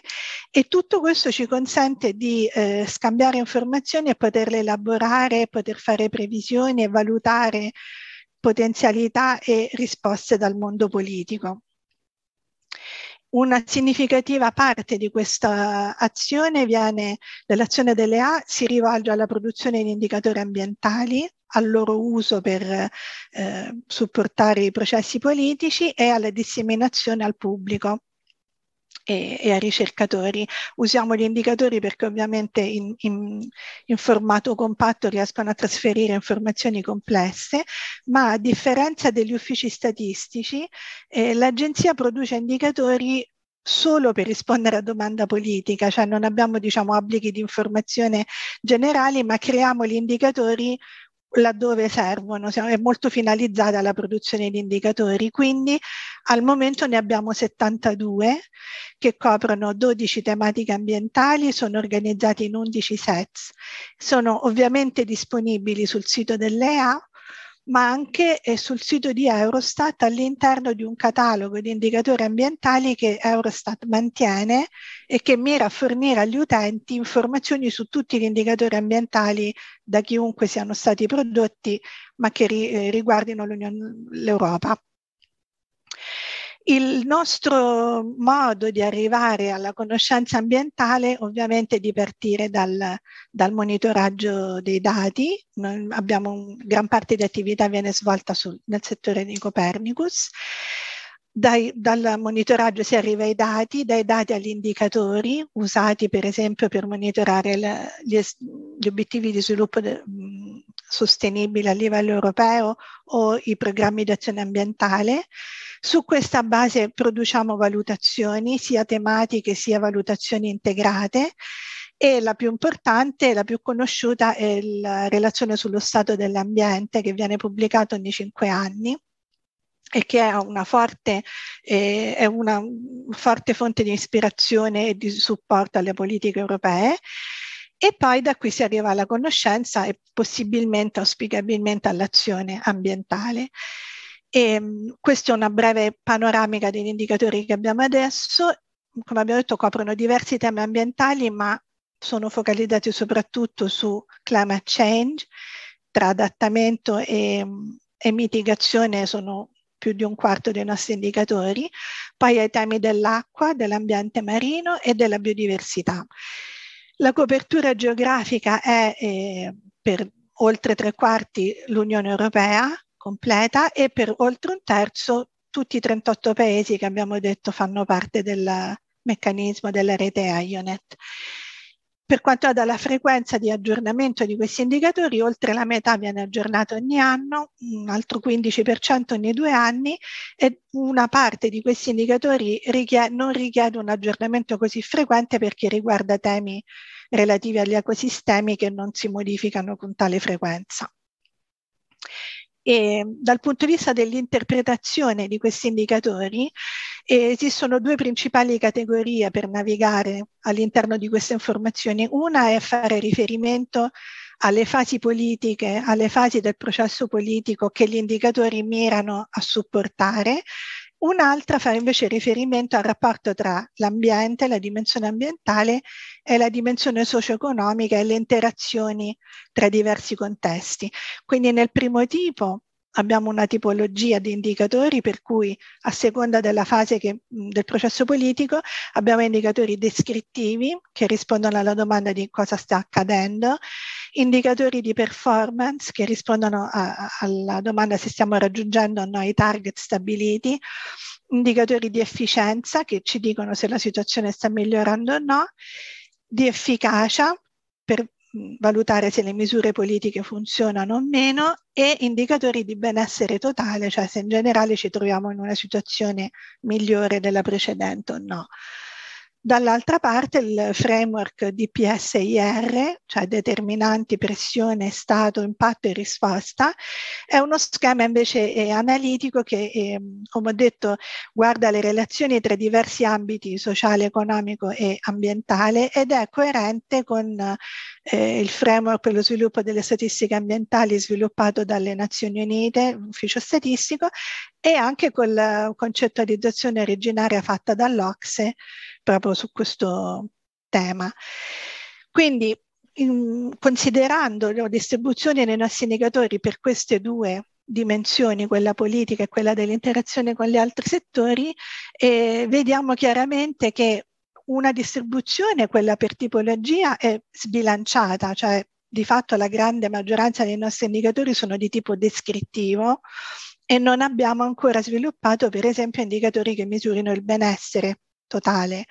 Speaker 5: e tutto questo ci consente di eh, scambiare informazioni e poterle elaborare, poter fare previsioni e valutare potenzialità e risposte dal mondo politico. Una significativa parte di questa azione viene dall'azione delle A, si rivolge alla produzione di indicatori ambientali, al loro uso per eh, supportare i processi politici e alla disseminazione al pubblico e, e, ai ricercatori. Usiamo gli indicatori perché ovviamente in, in, in, formato compatto riescono a trasferire informazioni complesse, ma a differenza degli uffici statistici, eh, l'agenzia produce indicatori solo per rispondere a domanda politica, cioè non abbiamo diciamo obblighi di informazione generali, ma creiamo gli indicatori laddove servono, è molto finalizzata la produzione di indicatori, quindi al momento ne abbiamo 72 che coprono 12 tematiche ambientali, sono organizzati in 11 sets, sono ovviamente disponibili sul sito dell'EA ma anche eh, sul sito di Eurostat all'interno di un catalogo di indicatori ambientali che Eurostat mantiene e che mira a fornire agli utenti informazioni su tutti gli indicatori ambientali da chiunque siano stati prodotti, ma che ri- eh, riguardino l'Europa. Il nostro modo di arrivare alla conoscenza ambientale ovviamente è di partire dal, dal monitoraggio dei dati. Noi abbiamo, gran parte di attività viene svolta sul, nel settore di Copernicus. Dai, dal monitoraggio si arriva ai dati, dai dati agli indicatori usati per esempio per monitorare la, gli, gli, obiettivi di sviluppo de, sostenibile a livello europeo o i programmi di azione ambientale. Su questa base produciamo valutazioni, sia tematiche sia valutazioni integrate e la più importante, la più conosciuta è la relazione sullo stato dell'ambiente che viene pubblicata ogni cinque anni e che è una forte, eh, è una forte fonte di ispirazione e di supporto alle politiche europee e poi da qui si arriva alla conoscenza e possibilmente, auspicabilmente, all'azione ambientale. E, ehm, questa è una breve panoramica degli indicatori che abbiamo adesso. Come abbiamo detto, coprono diversi temi ambientali, ma sono focalizzati soprattutto su climate change, tra adattamento e, e mitigazione sono più di un quarto dei nostri indicatori, poi ai temi dell'acqua, dell'ambiente marino e della biodiversità. La copertura geografica è eh, per oltre tre quarti l'Unione Europea completa e per oltre un terzo tutti i 38 paesi che abbiamo detto fanno parte del meccanismo della rete IONET. Per quanto riguarda la frequenza di aggiornamento di questi indicatori, oltre la metà viene aggiornata ogni anno, un altro 15% ogni due anni e una parte di questi indicatori richie- non richiede un aggiornamento così frequente perché riguarda temi relativi agli ecosistemi che non si modificano con tale frequenza. E ehm, dal punto di vista dell'interpretazione di questi indicatori eh, esistono due principali categorie per navigare all'interno di queste informazioni. Una è fare riferimento alle fasi politiche, alle fasi del processo politico che gli indicatori mirano a supportare Un'altra fa invece riferimento al rapporto tra l'ambiente, la dimensione ambientale e la dimensione socio-economica e le interazioni tra diversi contesti. Quindi nel primo tipo abbiamo una tipologia di indicatori per cui a seconda della fase che, del processo politico abbiamo indicatori descrittivi che rispondono alla domanda di cosa sta accadendo, indicatori di performance che rispondono a, alla domanda se stiamo raggiungendo o no i target stabiliti, indicatori di efficienza che ci dicono se la situazione sta migliorando o no, di efficacia per valutare se le misure politiche funzionano o meno e indicatori di benessere totale, cioè se in generale ci troviamo in una situazione migliore della precedente o no. Dall'altra parte il framework di PSIR, cioè determinanti pressione, stato, impatto e risposta, è uno schema invece eh, analitico che, eh, come ho detto, guarda le relazioni tra diversi ambiti sociale, economico e ambientale ed è coerente con eh, il framework per lo sviluppo delle statistiche ambientali sviluppato dalle Nazioni Unite, l'ufficio statistico, e anche quella concettualizzazione originaria fatta dall'Ocse proprio su questo tema. Quindi in, considerando la distribuzione dei nostri indicatori per queste due dimensioni, quella politica e quella dell'interazione con gli altri settori, eh, vediamo chiaramente che una distribuzione, quella per tipologia, è sbilanciata, cioè di fatto la grande maggioranza dei nostri indicatori sono di tipo descrittivo, e non abbiamo ancora sviluppato, per esempio, indicatori che misurino il benessere totale.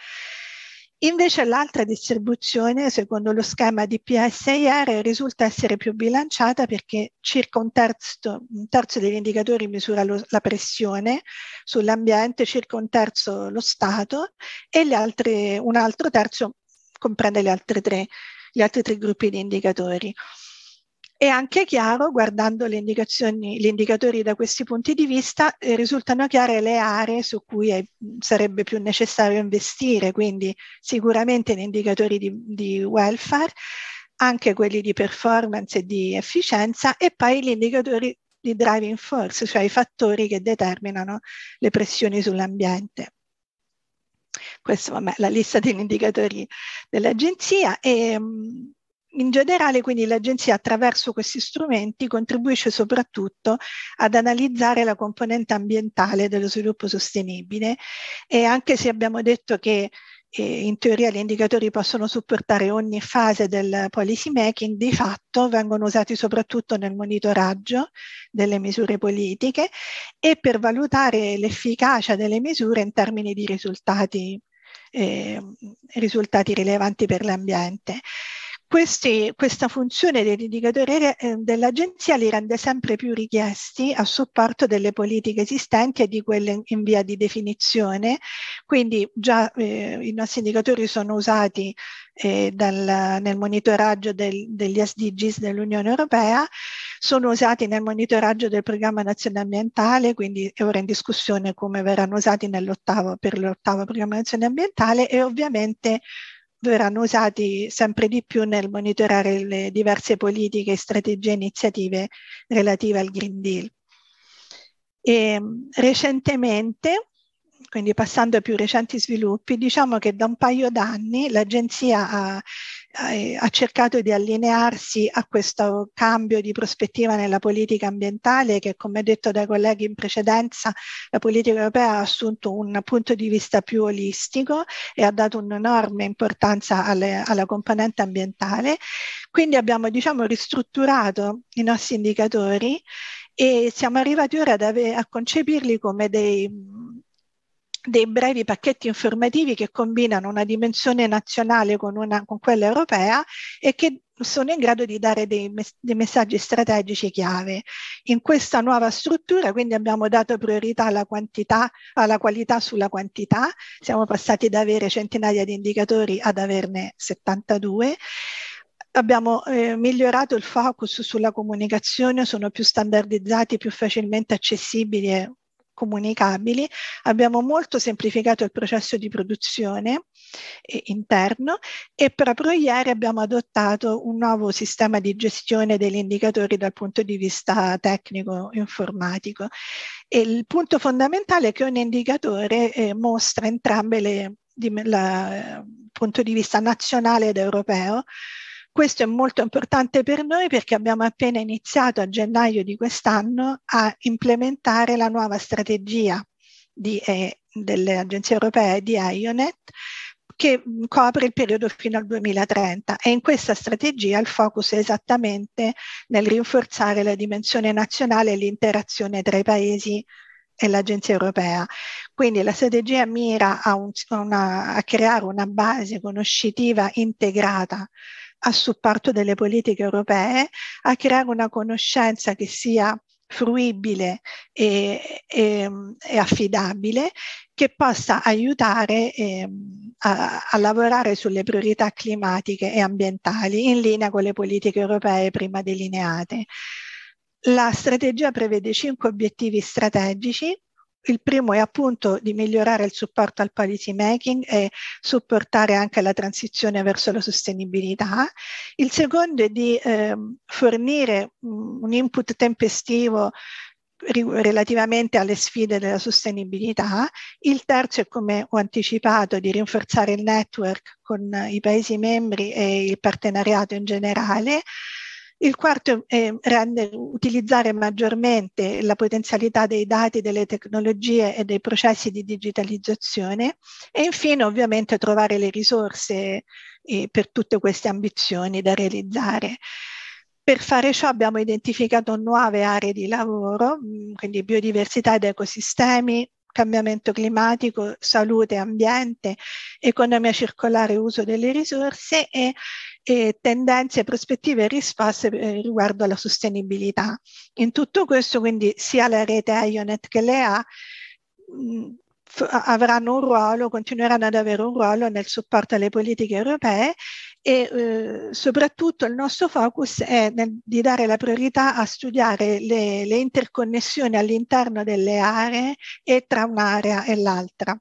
Speaker 5: Invece l'altra distribuzione, secondo lo schema di PSIR, risulta essere più bilanciata perché circa un terzo, un terzo degli indicatori misura lo, la pressione sull'ambiente, circa un terzo lo Stato e altre, un altro terzo comprende altre tre, gli altri tre gruppi di indicatori. È anche chiaro, guardando le indicazioni, gli indicatori da questi punti di vista, eh, risultano chiare le aree su cui è, sarebbe più necessario investire, quindi sicuramente gli indicatori di, di welfare, anche quelli di performance e di efficienza e poi gli indicatori di driving force, cioè i fattori che determinano le pressioni sull'ambiente. Questa è la lista degli indicatori dell'agenzia e ehm, mh, in generale, quindi, l'Agenzia attraverso questi strumenti contribuisce soprattutto ad analizzare la componente ambientale dello sviluppo sostenibile e anche se abbiamo detto che eh, in teoria gli indicatori possono supportare ogni fase del policy making, di fatto vengono usati soprattutto nel monitoraggio delle misure politiche e per valutare l'efficacia delle misure in termini di risultati, eh, risultati rilevanti per l'ambiente. Questi, questa funzione dell'indicatore eh, dell'agenzia li rende sempre più richiesti a supporto delle politiche esistenti e di quelle in, in via di definizione, quindi già eh, i nostri indicatori sono usati eh, dal, nel monitoraggio del, degli SDGs dell'Unione Europea, sono usati nel monitoraggio del programma nazionale ambientale, quindi è ora in discussione come verranno usati per l'ottavo programma nazionale ambientale e ovviamente verranno usati sempre di più nel monitorare le diverse politiche, strategie e iniziative relative al Green Deal. E, mm, recentemente, quindi passando ai più recenti sviluppi, diciamo che da un paio d'anni l'agenzia ha eh, ha cercato di allinearsi a questo cambio di prospettiva nella politica ambientale che, come detto dai colleghi in precedenza, la politica europea ha assunto un punto di vista più olistico e ha dato un'enorme importanza alle, alla componente ambientale. Quindi abbiamo diciamo, ristrutturato i nostri indicatori e siamo arrivati ora a concepirli come dei dei brevi pacchetti informativi che combinano una dimensione nazionale con, una, con quella europea e che sono in grado di dare dei, mes- dei, messaggi strategici chiave. In questa nuova struttura quindi abbiamo dato priorità alla, quantità, alla qualità sulla quantità, siamo passati da avere centinaia di indicatori ad averne 72 abbiamo eh, migliorato il focus sulla comunicazione, sono più standardizzati, più facilmente accessibili e comunicabili, abbiamo molto semplificato il processo di produzione eh, interno e proprio ieri abbiamo adottato un nuovo sistema di gestione degli indicatori dal punto di vista tecnico-informatico. E il punto fondamentale è che un indicatore eh, mostra entrambe le, di, la, eh, punto di vista nazionale ed europeo, questo è molto importante per noi perché abbiamo appena iniziato a gennaio di quest'anno a implementare la nuova strategia di, eh, delle agenzie europee di IONET che copre il periodo fino al 2030 e in questa strategia il focus è esattamente nel rinforzare la dimensione nazionale e l'interazione tra i paesi e l'Agenzia europea. Quindi la strategia mira a, un, una, a creare una base conoscitiva integrata a supporto delle politiche europee, a creare una conoscenza che sia fruibile e, e, e affidabile che possa aiutare eh, a, a lavorare sulle priorità climatiche e ambientali in linea con le politiche europee prima delineate. La strategia prevede cinque obiettivi strategici il primo è appunto di migliorare il supporto al policy making e supportare anche la transizione verso la sostenibilità. Il secondo è di eh, fornire un input tempestivo relativamente alle sfide della sostenibilità. Il terzo è, come ho anticipato, di rinforzare il network con i Paesi membri e il partenariato in generale. Il quarto è rende, utilizzare maggiormente la potenzialità dei dati, delle tecnologie e dei processi di digitalizzazione e infine ovviamente trovare le risorse eh, per tutte queste ambizioni da realizzare. Per fare ciò abbiamo identificato nuove aree di lavoro, mm, quindi biodiversità ed ecosistemi, cambiamento climatico, salute ambiente, economia circolare uso delle risorse e, e tendenze, prospettive e risposte eh, riguardo alla sostenibilità. In tutto questo quindi sia la rete IONET che le A mm, avranno un ruolo, continueranno ad avere un ruolo nel supporto alle politiche europee e eh, soprattutto il nostro focus è nel, di dare la priorità a studiare le, le interconnessioni all'interno delle aree e tra un'area e l'altra.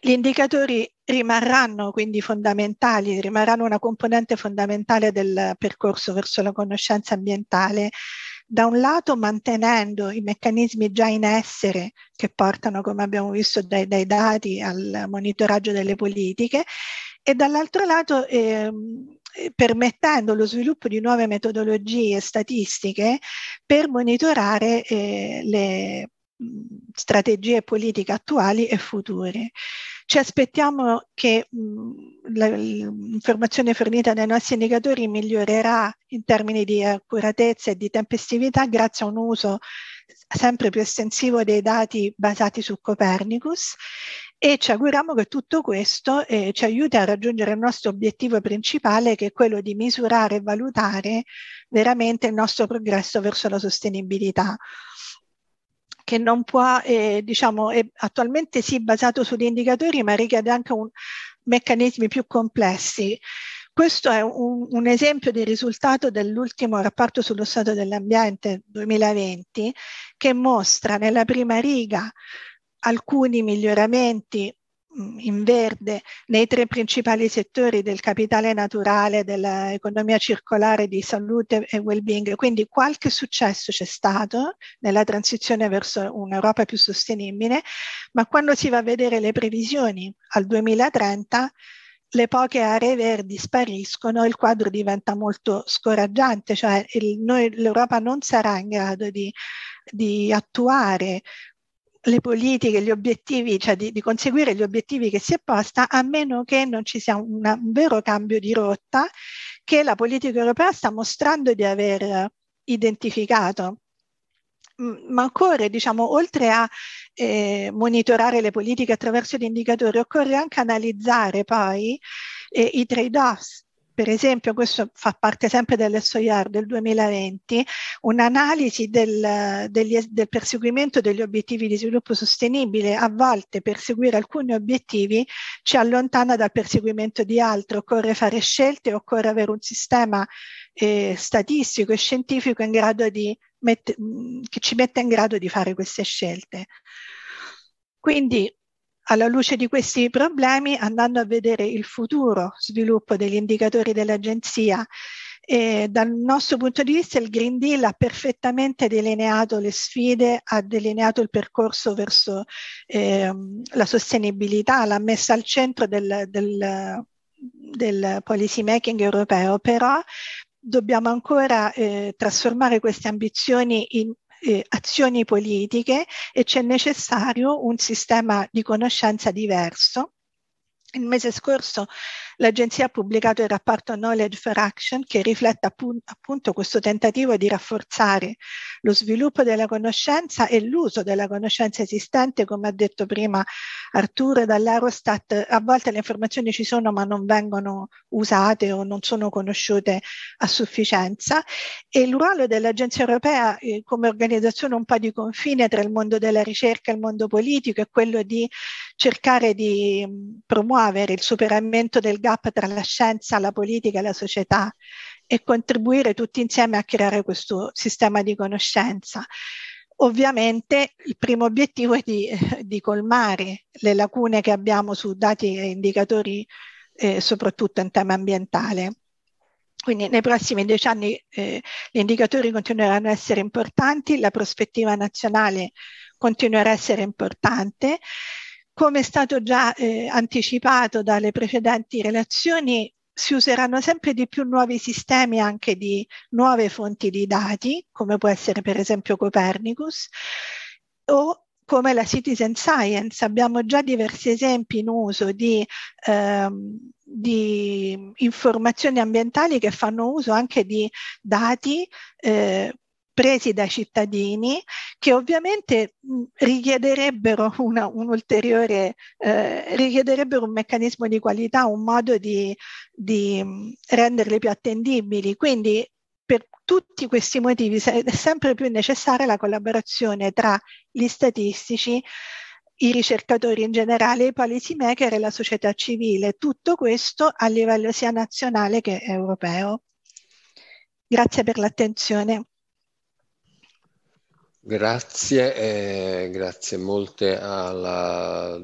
Speaker 5: Gli indicatori rimarranno quindi fondamentali, rimarranno una componente fondamentale del percorso verso la conoscenza ambientale, da un lato mantenendo i meccanismi già in essere che portano, come abbiamo visto dai, dai dati, al monitoraggio delle politiche e dall'altro lato ehm, eh, permettendo lo sviluppo di nuove metodologie statistiche per monitorare eh, le strategie politiche attuali e future. Ci aspettiamo che mh, la, l'informazione fornita dai nostri indicatori migliorerà in termini di accuratezza e di tempestività grazie a un uso sempre più estensivo dei dati basati su Copernicus e ci auguriamo che tutto questo eh, ci aiuti a raggiungere il nostro obiettivo principale che è quello di misurare e valutare veramente il nostro progresso verso la sostenibilità che non può, eh, diciamo, è attualmente sì basato sugli indicatori, ma richiede anche un, meccanismi più complessi. Questo è un, un esempio di risultato dell'ultimo rapporto sullo stato dell'ambiente 2020 che mostra nella prima riga alcuni miglioramenti mm, in verde nei tre principali settori del capitale naturale, dell'economia circolare, di salute e well-being. Quindi qualche successo c'è stato nella transizione verso un'Europa più sostenibile, ma quando si va a vedere le previsioni al 2030, le poche aree verdi spariscono, il quadro diventa molto scoraggiante, cioè il, noi, l'Europa non sarà in grado di, di attuare le politiche, gli obiettivi, cioè di, di, conseguire gli obiettivi che si è posta, a meno che non ci sia una, un vero cambio di rotta che la politica europea sta mostrando di aver identificato. Ma occorre, diciamo, oltre a eh, monitorare le politiche attraverso gli indicatori, occorre anche analizzare poi eh, i trade-offs per esempio, questo fa parte sempre dell'SOIAR del 2020, un'analisi del, del, perseguimento degli obiettivi di sviluppo sostenibile, a volte perseguire alcuni obiettivi ci allontana dal perseguimento di altri, occorre fare scelte, occorre avere un sistema eh, statistico e scientifico in grado di met- che ci metta in grado di fare queste scelte. Quindi alla luce di questi problemi, andando a vedere il futuro sviluppo degli indicatori dell'agenzia, e eh, dal nostro punto di vista il Green Deal ha perfettamente delineato le sfide, ha delineato il percorso verso eh, la sostenibilità, l'ha messa al centro del, del, del policy making europeo, però dobbiamo ancora eh, trasformare queste ambizioni in eh, azioni politiche e c'è necessario un sistema di conoscenza diverso. Il mese scorso l'agenzia ha pubblicato il rapporto Knowledge for Action che riflette appunto questo tentativo di rafforzare lo sviluppo della conoscenza e l'uso della conoscenza esistente, come ha detto prima Arturo dall'Aerostat, a volte le informazioni ci sono ma non vengono usate o non sono conosciute a sufficienza e il ruolo dell'Agenzia Europea eh, come organizzazione un po' di confine tra il mondo della ricerca e il mondo politico è quello di cercare di promuovere il superamento del gap tra la scienza, la politica e la società e contribuire tutti insieme a creare questo sistema di conoscenza. Ovviamente il primo obiettivo è di, eh, di colmare le lacune che abbiamo su dati e indicatori, eh, soprattutto in tema ambientale. Quindi nei prossimi dieci anni eh, gli indicatori continueranno a essere importanti, la prospettiva nazionale continuerà a essere importante come è stato già eh, anticipato dalle precedenti relazioni, si useranno sempre di più nuovi sistemi anche di nuove fonti di dati, come può essere per esempio Copernicus, o come la citizen science. Abbiamo già diversi esempi in uso di, ehm, di informazioni ambientali che fanno uso anche di dati eh, presi dai cittadini che ovviamente richiederebbero, una, un ulteriore, eh, richiederebbero un meccanismo di qualità, un modo di, di renderle più attendibili. Quindi per tutti questi motivi è sempre più necessaria la collaborazione tra gli statistici, i ricercatori in generale, i policy maker e la società civile, tutto questo a livello sia nazionale che europeo. Grazie per l'attenzione.
Speaker 2: Grazie, eh, grazie molte alla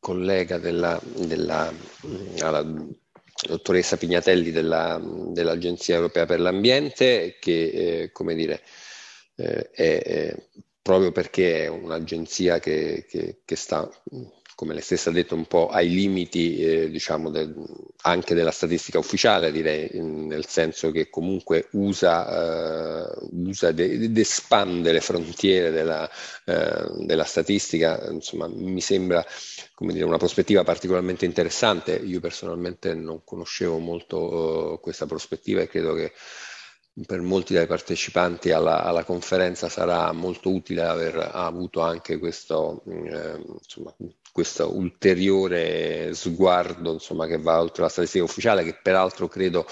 Speaker 2: collega della, della alla dottoressa Pignatelli della, dell'Agenzia Europea per l'Ambiente che, eh, come dire, eh, è, è, proprio perché è un'agenzia che, che, che sta come lei stessa ha detto, un po' ai limiti eh, diciamo del, anche della statistica ufficiale, direi, nel senso che comunque usa, eh, usa ed de- espande le frontiere della, eh, della, statistica, insomma mi sembra come dire, una prospettiva particolarmente interessante, io personalmente non conoscevo molto eh, questa prospettiva e credo che per molti dei partecipanti alla, alla, conferenza sarà molto utile aver avuto anche questo, eh, insomma, questo ulteriore sguardo insomma, che va oltre la statistica ufficiale, che peraltro credo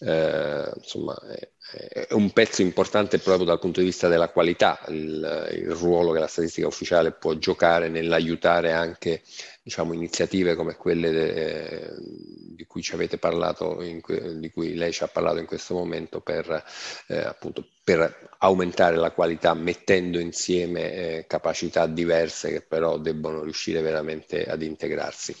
Speaker 2: eh, insomma, è, è, un pezzo importante proprio dal punto di vista della qualità, il, il ruolo che la statistica ufficiale può giocare nell'aiutare anche diciamo, iniziative come quelle de, di, cui ci avete in, di, cui lei ci ha parlato in questo momento per, eh, appunto, per aumentare la qualità mettendo insieme eh, capacità diverse che però debbono riuscire veramente ad integrarsi.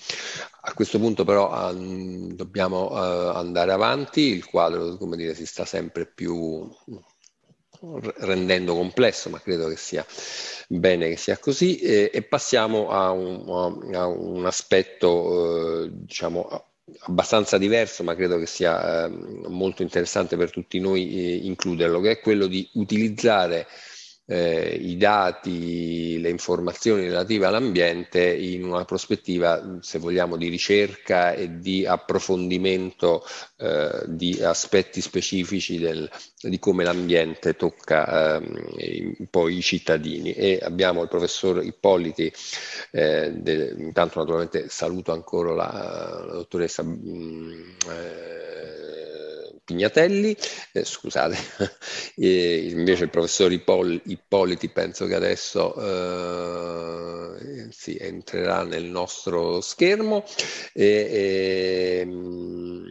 Speaker 2: A questo punto però an, dobbiamo eh, andare avanti, il quadro come dire, si sta sempre più rendendo complesso, ma credo che sia bene che sia così. E, e passiamo a un, a un aspetto, eh, diciamo, abbastanza diverso, ma credo che sia eh, molto interessante per tutti noi eh, includerlo, che è quello di utilizzare eh, i dati, le informazioni relative all'ambiente in una prospettiva, se vogliamo, di ricerca e di approfondimento eh, di aspetti specifici del, di come l'ambiente tocca eh, poi i cittadini. E abbiamo il professor Ippoliti, eh, de, intanto naturalmente saluto ancora la, la dottoressa. Mh, mm, eh, Pignatelli, eh, scusate, [laughs] e invece il professor Ippol, Ippoliti penso che adesso eh, sì, entrerà nel nostro schermo. E, e, mm,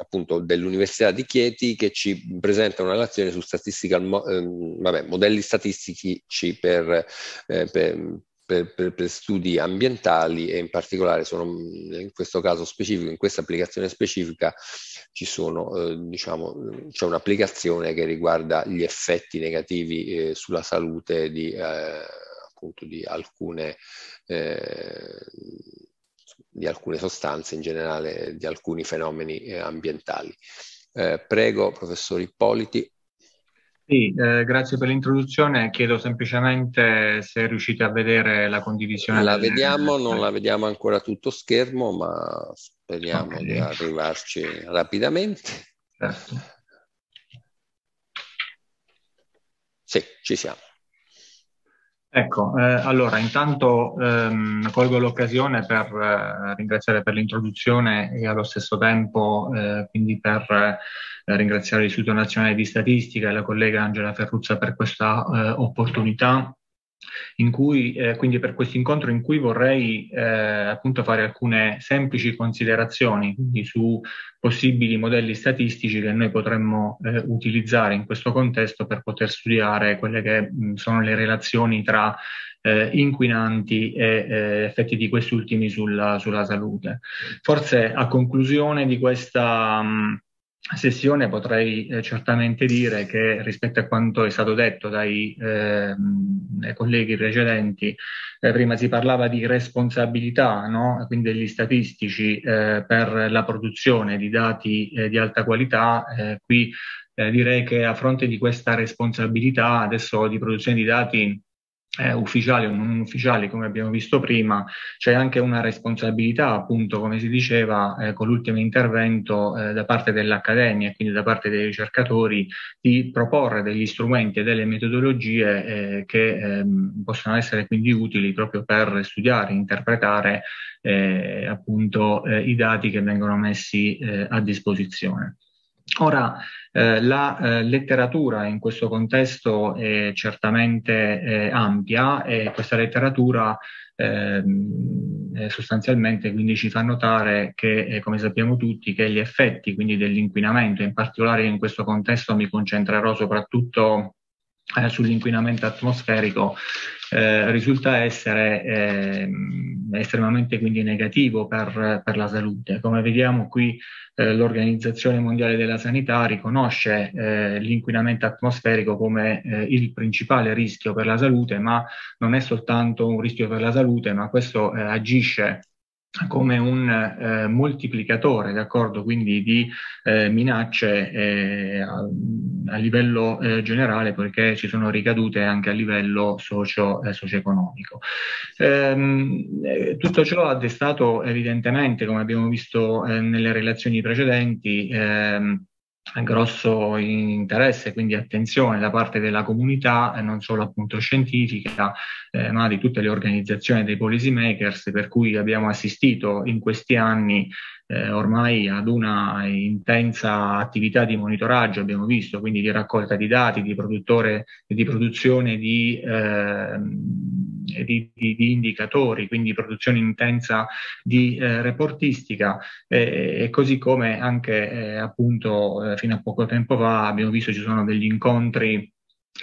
Speaker 2: appunto dell'Università di Chieti che ci presenta una relazione su statistical, mo- ehm, vabbè, modelli statistici per, eh, per, per, per, per, studi ambientali e in particolare sono, in questo caso specifico, in questa applicazione specifica ci sono, eh, diciamo, c'è un'applicazione che riguarda gli effetti negativi eh, sulla salute di, eh, appunto di alcune eh, di alcune sostanze, in generale di alcuni fenomeni eh, ambientali. Eh, prego, professor Ippoliti.
Speaker 1: Sì, eh, grazie per l'introduzione. Chiedo semplicemente se riuscite a vedere la condivisione. La delle... vediamo,
Speaker 2: non la vediamo ancora tutto schermo, ma speriamo okay. di arrivarci rapidamente. Certo. Sì, ci siamo.
Speaker 1: Ecco, eh, allora intanto ehm, colgo l'occasione per eh, ringraziare per l'introduzione e allo stesso tempo eh, quindi per eh, ringraziare l'Istituto Nazionale di Statistica e la collega Angela Ferruzza per questa eh, opportunità in cui, eh, quindi per questo incontro in cui vorrei eh, appunto fare alcune semplici considerazioni su possibili modelli statistici che noi potremmo eh, utilizzare in questo contesto per poter studiare quelle che mh, mm, sono le relazioni tra eh, inquinanti e eh, effetti di questi ultimi sulla, sulla, salute. Forse a conclusione di questa... Mh, mm, sessione potrei eh, certamente dire che rispetto a quanto è stato detto dai eh, colleghi precedenti, eh, prima si parlava di responsabilità, no? quindi degli statistici eh, per la produzione di dati eh, di alta qualità, eh, qui direi che a fronte di questa responsabilità adesso di produzione di dati eh, ufficiali o non ufficiali, come abbiamo visto prima, c'è anche una responsabilità, appunto, come si diceva eh, con l'ultimo intervento, eh, da parte dell'Accademia e quindi da parte dei ricercatori di proporre degli strumenti e delle metodologie eh, che ehm, possono essere quindi utili proprio per studiare, interpretare eh, appunto eh, i dati che vengono messi a disposizione. Ora, eh, la eh, letteratura in questo contesto è certamente eh, ampia e questa letteratura ehm, sostanzialmente quindi ci fa notare che, eh, come sappiamo tutti, che gli effetti quindi dell'inquinamento, in particolare in questo contesto mi concentrerò soprattutto eh, sull'inquinamento atmosferico eh, risulta essere eh, estremamente quindi negativo per, per, la salute. Come vediamo qui eh, l'Organizzazione Mondiale della Sanità riconosce eh, l'inquinamento atmosferico come eh, il principale rischio per la salute, ma non è soltanto un rischio per la salute, ma questo agisce come un eh, moltiplicatore, d'accordo? Quindi di eh, minacce eh, a, a, livello eh, generale perché ci sono ricadute anche a livello socio, eh, socio-economico. Ehm, eh, tutto ciò ha destato evidentemente, come abbiamo visto nelle relazioni precedenti, ehm, grosso interesse, quindi attenzione da parte della comunità, eh, non solo appunto scientifica, eh, ma di tutte le organizzazioni dei policy makers, per cui abbiamo assistito in questi anni eh, ormai ad una intensa attività di monitoraggio, abbiamo visto, quindi di raccolta di dati, di, produttore di produzione di, eh, di, di, indicatori, quindi produzione intensa di eh, reportistica e così come anche eh, appunto eh, fino a poco tempo fa abbiamo visto ci sono degli incontri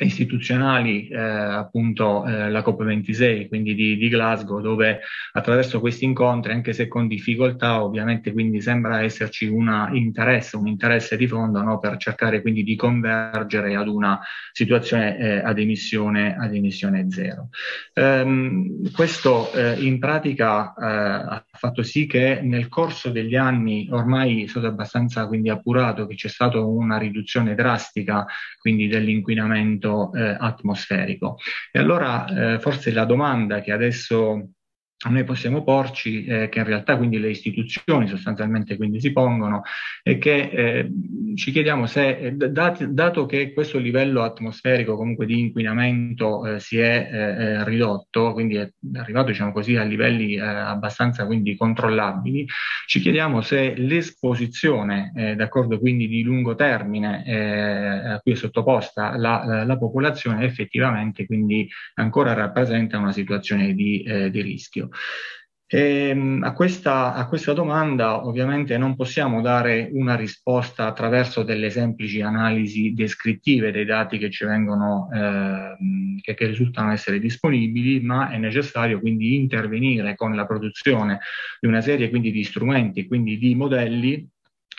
Speaker 1: istituzionali, eh, appunto eh, la COP26, quindi di, di, Glasgow, dove attraverso questi incontri, anche se con difficoltà, ovviamente quindi sembra esserci un interesse, un interesse di fondo no, per cercare quindi di convergere ad una situazione eh, ad, emissione, ad emissione zero. Ehm, questo eh, in pratica eh, ha fatto sì che nel corso degli anni ormai è stato abbastanza quindi appurato che c'è stata una riduzione drastica quindi dell'inquinamento inquinamento eh, atmosferico. E allora eh, forse la domanda che adesso noi possiamo porci, eh, che in realtà quindi le istituzioni sostanzialmente quindi si pongono, e che eh, ci chiediamo se, eh, dat, dato che questo livello atmosferico comunque di inquinamento eh, si è eh, eh, ridotto, quindi è arrivato diciamo così a livelli abbastanza quindi controllabili, ci chiediamo se l'esposizione, d'accordo quindi di lungo termine a cui è sottoposta la, la, la, popolazione effettivamente quindi ancora rappresenta una situazione di, di rischio. E, ehm, a, questa, a questa domanda ovviamente non possiamo dare una risposta attraverso delle semplici analisi descrittive dei dati che ci vengono, eh, che, che risultano essere disponibili, ma è necessario quindi intervenire con la produzione di una serie quindi di strumenti, quindi di modelli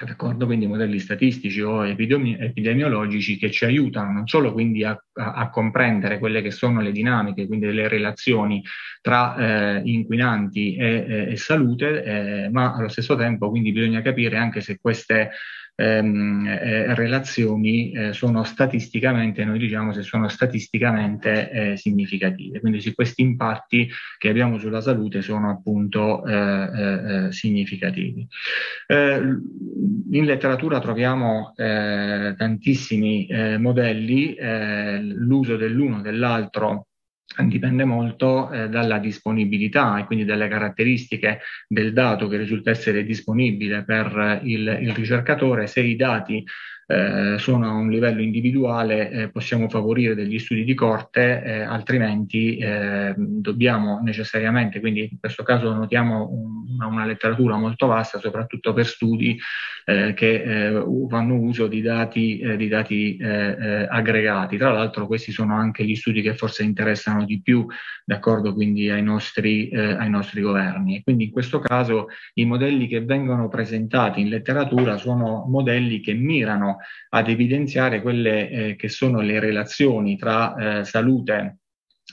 Speaker 1: d'accordo? Quindi modelli statistici o epidemi- epidemiologici che ci aiutano non solo quindi a, a, a, comprendere quelle che sono le dinamiche, quindi le relazioni tra eh, inquinanti e, e, eh, e salute, eh, ma allo stesso tempo quindi bisogna capire anche se queste ehm, eh, relazioni eh, sono statisticamente, noi diciamo se sono statisticamente eh, significative. Quindi se questi impatti che abbiamo sulla salute sono appunto eh, eh, eh, significativi. in letteratura troviamo tantissimi modelli, l'uso dell'uno, dell'altro dipende molto eh, dalla disponibilità e quindi dalle caratteristiche del dato che risulta essere disponibile per eh, il, il ricercatore. Se i dati eh, sono a un livello individuale eh, possiamo favorire degli studi di corte, eh, altrimenti eh, dobbiamo necessariamente, quindi in questo caso notiamo un, una letteratura molto vasta, soprattutto per studi eh, che eh, fanno uso di dati, di dati aggregati. Tra l'altro questi sono anche gli studi che forse interessano di più, d'accordo quindi ai nostri, ai nostri governi. E quindi in questo caso i modelli che vengono presentati in letteratura sono modelli che mirano ad evidenziare quelle eh, che sono le relazioni tra eh, salute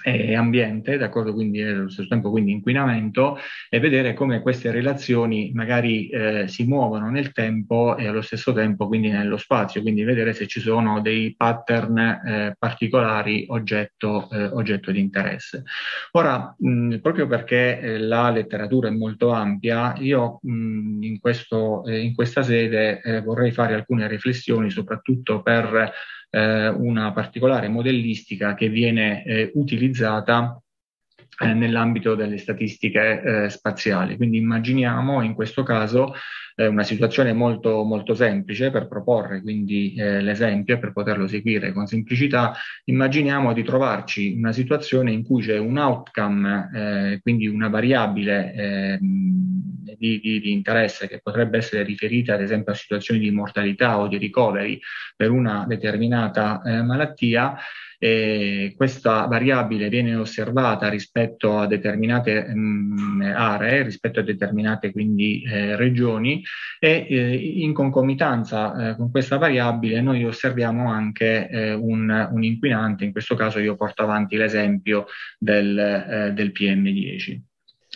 Speaker 1: e ambiente, d'accordo, quindi eh, allo stesso tempo quindi inquinamento, e vedere come queste relazioni magari eh, si muovono nel tempo e allo stesso tempo quindi nello spazio, quindi vedere se ci sono dei pattern eh, particolari oggetto, eh, oggetto di interesse. Ora, mh, proprio perché eh, la letteratura è molto ampia, io mh, in, questo, eh, in questa sede eh, vorrei fare alcune riflessioni soprattutto per eh, una particolare modellistica che viene eh, utilizzata eh, nell'ambito delle statistiche eh, spaziali. Quindi immaginiamo in questo caso eh, una situazione molto, molto semplice per proporre quindi eh, l'esempio e per poterlo seguire con semplicità. Immaginiamo di trovarci in una situazione in cui c'è un outcome, eh, quindi una variabile ehm, di, di, di, interesse che potrebbe essere riferita ad esempio a situazioni di mortalità o di ricoveri per una determinata malattia eh, questa variabile viene osservata rispetto a determinate mh, mm, aree, rispetto a determinate quindi eh, regioni e eh, in concomitanza eh, con questa variabile noi osserviamo anche eh, un, un inquinante, in questo caso io porto avanti l'esempio del, eh, del PM10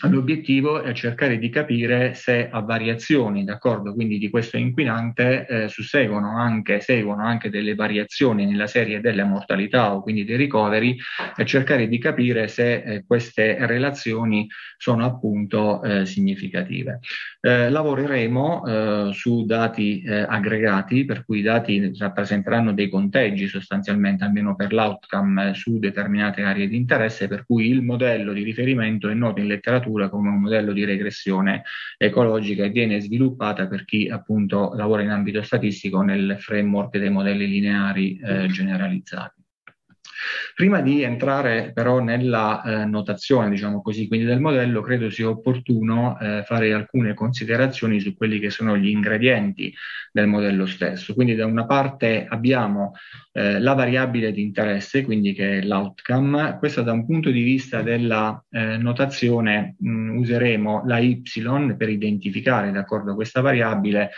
Speaker 1: l'obiettivo è cercare di capire se a variazioni d'accordo, quindi di questo inquinante eh, susseguono anche, seguono anche delle variazioni nella serie delle mortalità o quindi dei ricoveri e cercare di capire se eh, queste relazioni sono appunto eh, significative. Eh, lavoreremo eh, su dati eh, aggregati, per cui i dati rappresenteranno dei conteggi sostanzialmente, almeno per l'outcome, su determinate aree di interesse, per cui il modello di riferimento è noto in letteratura letteratura come un modello di regressione ecologica e viene sviluppata per chi appunto lavora in ambito statistico nel framework dei modelli lineari eh, generalizzati. Prima di entrare però nella eh, notazione, diciamo così, quindi del modello, credo sia opportuno eh, fare alcune considerazioni su quelli che sono gli ingredienti del modello stesso. Quindi da una parte abbiamo eh, la variabile di interesse, quindi che è l'outcome. Questo da un punto di vista della eh, notazione mh, mm, useremo la y per identificare d'accordo, questa variabile.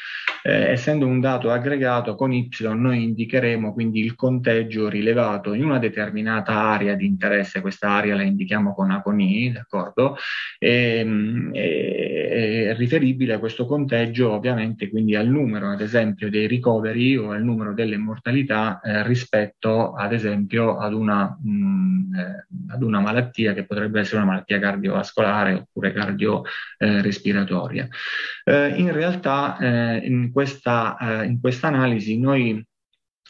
Speaker 1: Eh, essendo un dato aggregato, con y noi indicheremo quindi il conteggio rilevato in una determinata area di interesse. Questa area la indichiamo con A con I, d'accordo? E, mh, è, è riferibile a questo conteggio ovviamente quindi al numero, ad esempio, dei ricoveri o al numero delle mortalità eh, rispetto ad esempio ad una, mh, eh, ad una, malattia che potrebbe essere una malattia cardiovascolare oppure cardiorespiratoria. Eh, eh, in realtà eh, in questa in questa analisi noi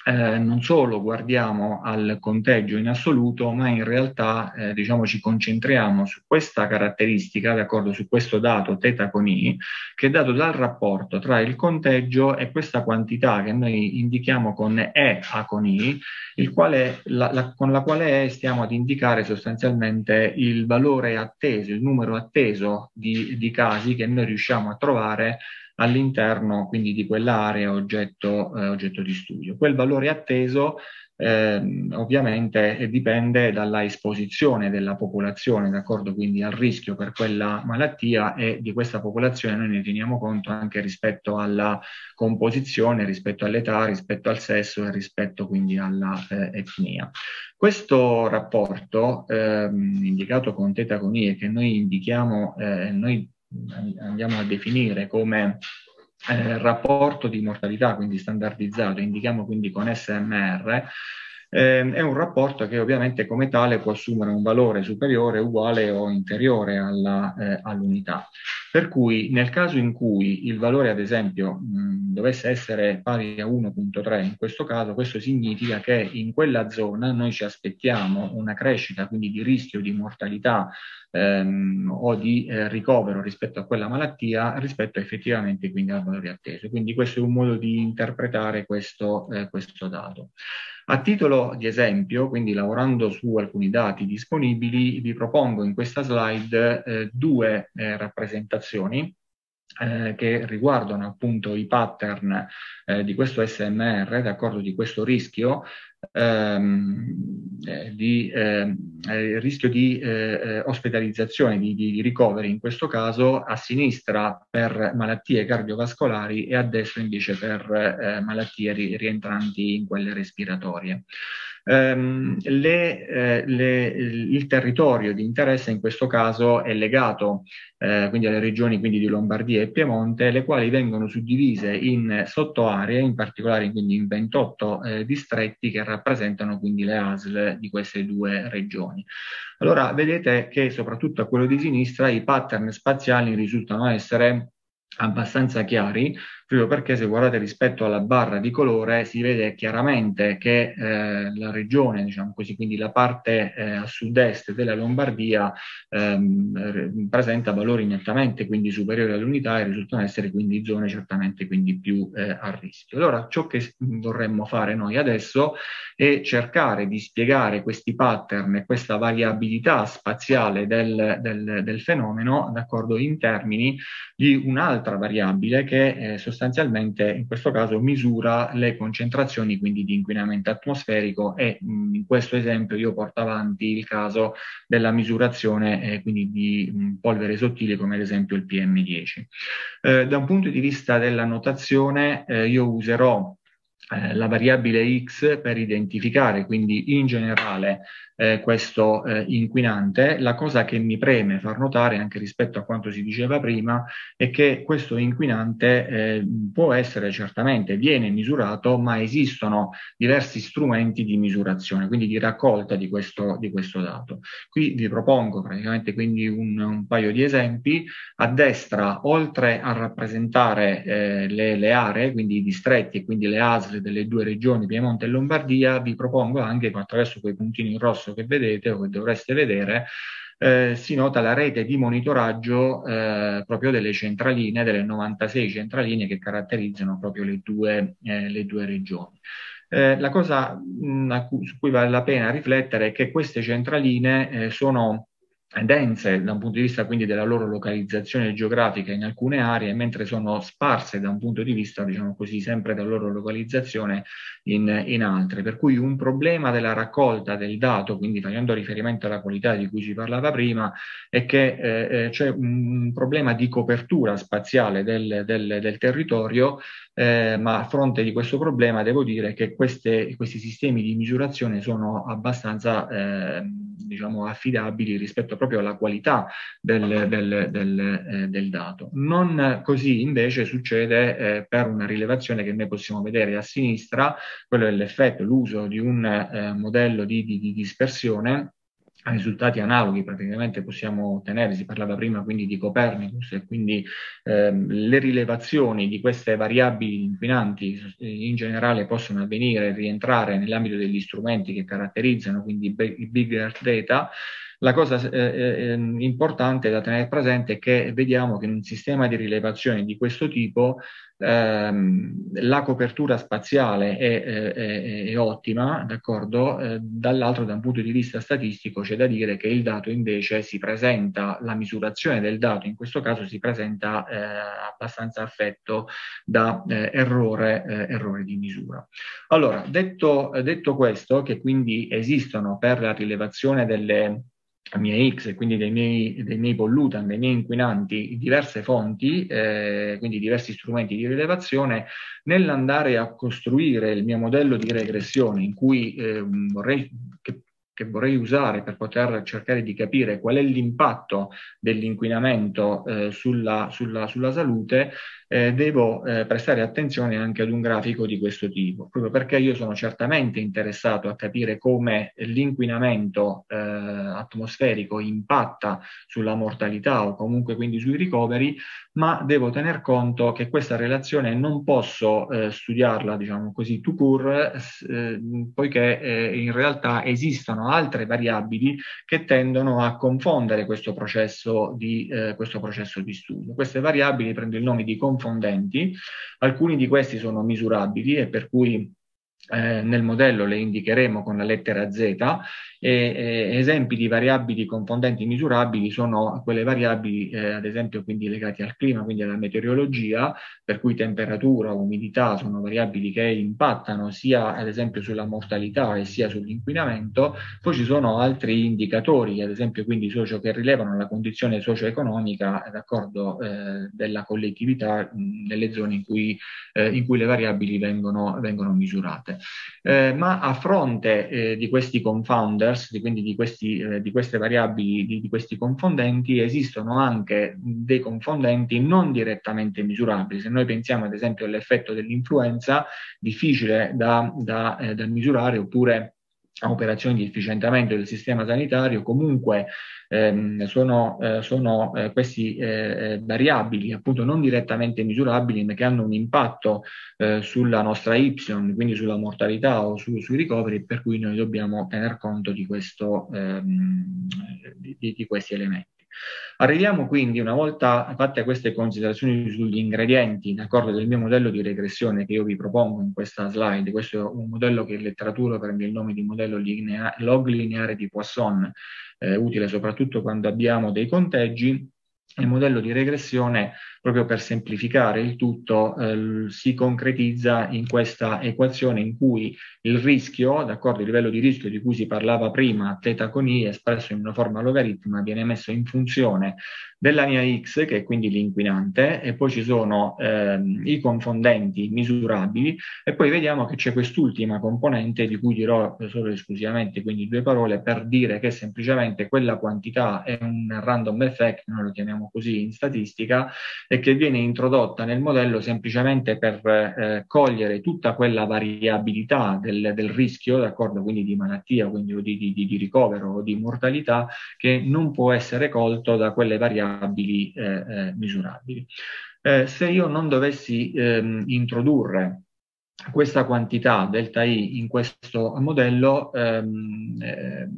Speaker 1: eh, non solo guardiamo al conteggio in assoluto, ma in realtà eh, diciamo, ci concentriamo su questa caratteristica, d'accordo, su questo dato teta con i, che è dato dal rapporto tra il conteggio e questa quantità che noi indichiamo con E A con I, quale, la, la, con la quale E stiamo ad indicare sostanzialmente il valore atteso, il numero atteso di, di casi che noi riusciamo a trovare all'interno quindi di quell'area oggetto, eh, oggetto di studio. Quel valore atteso ehm, eh, ovviamente dipende dalla esposizione della popolazione, d'accordo? Quindi al rischio per quella malattia e di questa popolazione noi ne teniamo conto anche rispetto alla composizione, rispetto all'età, rispetto al sesso e rispetto quindi alla eh, etnia. Questo rapporto ehm, indicato con Teta che noi indichiamo, eh, noi andiamo a definire come eh, rapporto di mortalità, quindi standardizzato, indichiamo quindi con SMR, eh, è un rapporto che ovviamente come tale può assumere un valore superiore, uguale o inferiore alla, eh, all'unità. Per cui nel caso in cui il valore, ad esempio, mh, dovesse essere pari a 1.3, in questo caso questo significa che in quella zona noi ci aspettiamo una crescita, quindi di rischio di mortalità ehm, o di eh, ricovero rispetto a quella malattia rispetto effettivamente quindi al valore atteso. Quindi questo è un modo di interpretare questo, eh, questo dato. A titolo di esempio, quindi lavorando su alcuni dati disponibili, vi propongo in questa slide eh, due eh, rappresentazioni eh, che riguardano appunto i pattern eh, di questo SMR, d'accordo, di questo rischio, ehm, eh, di ehm, eh, rischio di eh, eh ospedalizzazione, di, di, ricoveri in questo caso, a sinistra per malattie cardiovascolari e a destra invece per eh, malattie ri- rientranti in quelle respiratorie. Ehm, le, eh, le, il territorio di interesse in questo caso è legato quindi alle regioni quindi di Lombardia e Piemonte, le quali vengono suddivise in sottoaree, in particolare quindi in 28 distretti che rappresentano quindi le ASL di queste due regioni. Allora vedete che soprattutto a quello di sinistra i pattern spaziali risultano essere abbastanza chiari proprio perché se guardate rispetto alla barra di colore si vede chiaramente che eh, la regione, diciamo così, quindi la parte eh, a sud-est della Lombardia ehm, presenta valori nettamente quindi superiori all'unità e risultano essere quindi zone certamente quindi più eh, a rischio. Allora ciò che vorremmo fare noi adesso è cercare di spiegare questi pattern e questa variabilità spaziale del, del, del fenomeno, d'accordo, in termini di un'altra variabile che eh, sostanzialmente sostanzialmente in questo caso misura le concentrazioni quindi di inquinamento atmosferico e mh, in questo esempio io porto avanti il caso della misurazione eh, quindi di mh, polvere sottile come ad esempio il PM10. Eh, da un punto di vista della notazione eh, io userò eh, la variabile x per identificare quindi in generale eh, questo eh, inquinante. La cosa che mi preme far notare anche rispetto a quanto si diceva prima è che questo inquinante eh, può essere certamente, viene misurato, ma esistono diversi strumenti di misurazione, quindi di raccolta di questo, di questo dato. Qui vi propongo praticamente quindi un, un, paio di esempi. A destra, oltre a rappresentare eh, le, le aree, quindi i distretti e quindi le ASL delle due regioni Piemonte e Lombardia, vi propongo anche attraverso quei puntini in rosso basso che vedete o che dovreste vedere, eh, si nota la rete di monitoraggio eh, proprio delle centraline, delle 96 centraline che caratterizzano proprio le due, eh, le due regioni. Eh, la cosa mh, cui, su cui vale la pena riflettere è che queste centraline eh, sono dense da un punto di vista quindi della loro localizzazione geografica in alcune aree, mentre sono sparse da un punto di vista, diciamo così, sempre della loro localizzazione in, in altre. Per cui un problema della raccolta del dato, quindi facendo riferimento alla qualità di cui ci parlava prima, è che eh, eh c'è un problema di copertura spaziale del, del, del territorio eh, ma a fronte di questo problema devo dire che queste, questi sistemi di misurazione sono abbastanza eh, diciamo, affidabili rispetto proprio alla qualità del, del, del, eh, del dato. Non così invece succede eh, per una rilevazione che noi possiamo vedere a sinistra, quello dell'effetto, l'uso di un eh, modello di, di, di dispersione a risultati analoghi praticamente possiamo ottenere, si parlava prima quindi di Copernicus e quindi ehm, le rilevazioni di queste variabili inquinanti eh, in generale possono avvenire e rientrare nell'ambito degli strumenti che caratterizzano quindi i big earth data. La cosa eh, eh ehm, importante da tenere presente è che vediamo che in un sistema di rilevazione di questo tipo ehm, la copertura spaziale è, è, è ottima, d'accordo? Eh, dall'altro, da un punto di vista statistico, c'è da dire che il dato invece si presenta, la misurazione del dato in questo caso si presenta eh, abbastanza affetto da eh, errore, eh, errore, di misura. Allora, detto, detto questo, che quindi esistono per la rilevazione delle mia X e quindi dei miei, dei miei pollutant, dei miei inquinanti, diverse fonti, eh, quindi diversi strumenti di rilevazione, nell'andare a costruire il mio modello di regressione in cui eh, vorrei che che vorrei usare per poter cercare di capire qual è l'impatto dell'inquinamento eh, sulla, sulla, sulla, salute, eh, devo eh, prestare attenzione anche ad un grafico di questo tipo, proprio perché io sono certamente interessato a capire come l'inquinamento eh, atmosferico impatta sulla mortalità o comunque quindi sui ricoveri, ma devo tener conto che questa relazione non posso eh, studiarla, diciamo così, tout court, eh, poiché eh, in realtà esistono altre variabili che tendono a confondere questo processo di, questo processo di studio. Queste variabili prendo il nome di confronto confondenti, alcuni di questi sono misurabili e per cui eh, nel modello le indicheremo con la lettera Z e, e esempi di variabili componenti misurabili sono quelle variabili eh, ad esempio quindi legate al clima, quindi alla meteorologia, per cui temperatura, umidità sono variabili che impattano sia ad esempio sulla mortalità e sia sull'inquinamento, poi ci sono altri indicatori, ad esempio quindi socio che rilevano la condizione socio-economica eh, d'accordo, eh, della collettività mh, nelle zone in cui, eh, in cui le variabili vengono, vengono misurate. Eh, ma a fronte eh, di questi confounder diversity, quindi di, questi, eh, di queste variabili, di, di, questi confondenti, esistono anche dei confondenti non direttamente misurabili. Se noi pensiamo ad esempio all'effetto dell'influenza, difficile da, da, eh, da misurare oppure a operazioni di efficientamento del sistema sanitario, comunque ehm, sono, eh, sono eh, questi eh, eh, variabili appunto non direttamente misurabili ma che hanno un impatto eh, sulla nostra Y, quindi sulla mortalità o su, sui ricoveri, per cui noi dobbiamo tener conto di, questo, ehm, di, di questi elementi. Arriviamo quindi, una volta fatte queste considerazioni sugli ingredienti, d'accordo, del mio modello di regressione che io vi propongo in questa slide, questo è un modello che in letteratura prende il nome di modello linea- log lineare di Poisson, eh, utile soprattutto quando abbiamo dei conteggi, il modello di regressione proprio per semplificare il tutto, eh, si concretizza in questa equazione in cui il rischio, d'accordo, il livello di rischio di cui si parlava prima, θ con i espresso in una forma logaritma, viene messo in funzione della mia x, che è quindi l'inquinante, e poi ci sono eh, i confondenti misurabili, e poi vediamo che c'è quest'ultima componente di cui dirò solo esclusivamente, quindi due parole, per dire che semplicemente quella quantità è un random effect, noi lo chiamiamo così in statistica, e che viene introdotta nel modello semplicemente per eh, cogliere tutta quella variabilità del, del rischio, d'accordo, quindi di malattia, quindi di, di, di, ricovero o di mortalità, che non può essere colto da quelle variabili eh, eh misurabili. Eh, se io non dovessi ehm, introdurre questa quantità delta I in questo modello ehm, eh,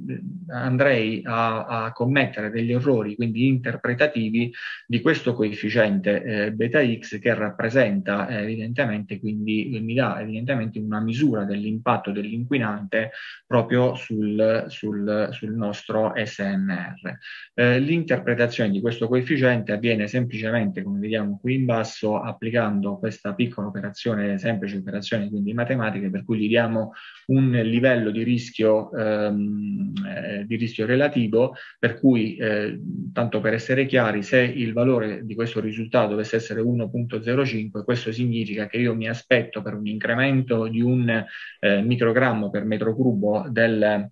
Speaker 1: andrei a, a, commettere degli errori quindi interpretativi di questo coefficiente eh, beta x che rappresenta eh, evidentemente quindi mi dà evidentemente una misura dell'impatto dell'inquinante proprio sul, sul, sul nostro SNR. Eh, l'interpretazione di questo coefficiente avviene semplicemente come vediamo qui in basso applicando questa piccola operazione semplice operazione operazioni, quindi matematiche, per cui gli diamo un livello di rischio, ehm, eh, di rischio relativo, per cui, eh, tanto per essere chiari, se il valore di questo risultato dovesse essere 1.05, questo significa che io mi aspetto per un incremento di un eh, microgrammo per metro cubo del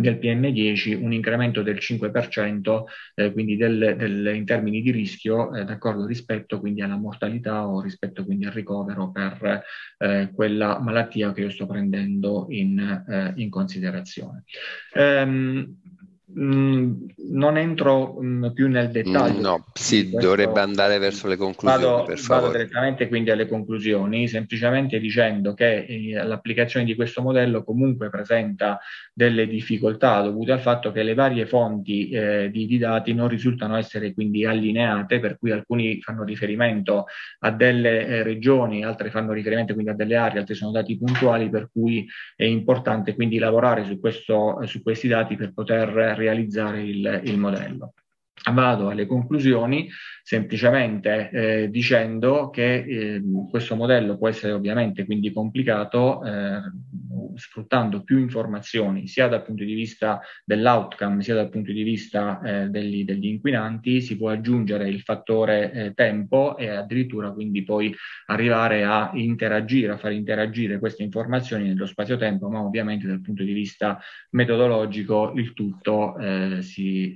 Speaker 1: del PM10 un incremento del 5%, eh, quindi del, del, in termini di rischio, eh, d'accordo, rispetto quindi alla mortalità o rispetto quindi al ricovero per eh, quella malattia che io sto prendendo in, eh, in considerazione. Ehm, Mm, non entro mh, mm, più nel dettaglio. Mm, no, si sì, dovrebbe
Speaker 2: andare verso le conclusioni. Vado, per favore. vado
Speaker 1: direttamente quindi alle conclusioni, semplicemente dicendo che eh, l'applicazione di questo modello comunque presenta delle difficoltà dovute al fatto che le varie fonti eh, di, di dati non risultano essere quindi allineate, per cui alcuni fanno riferimento a delle eh, regioni, altre fanno riferimento quindi a delle aree, altri sono dati puntuali, per cui è importante quindi lavorare su, questo, su questi dati per poter realizzare il, il modello. Vado alle conclusioni semplicemente eh, dicendo che eh, questo modello può essere ovviamente quindi complicato eh, sfruttando più informazioni sia dal punto di vista dell'outcome sia dal punto di vista eh, degli, degli, inquinanti, si può aggiungere il fattore eh, tempo e addirittura quindi poi arrivare a interagire, a far interagire queste informazioni nello spazio-tempo, ma ovviamente dal punto di vista metodologico il tutto eh, si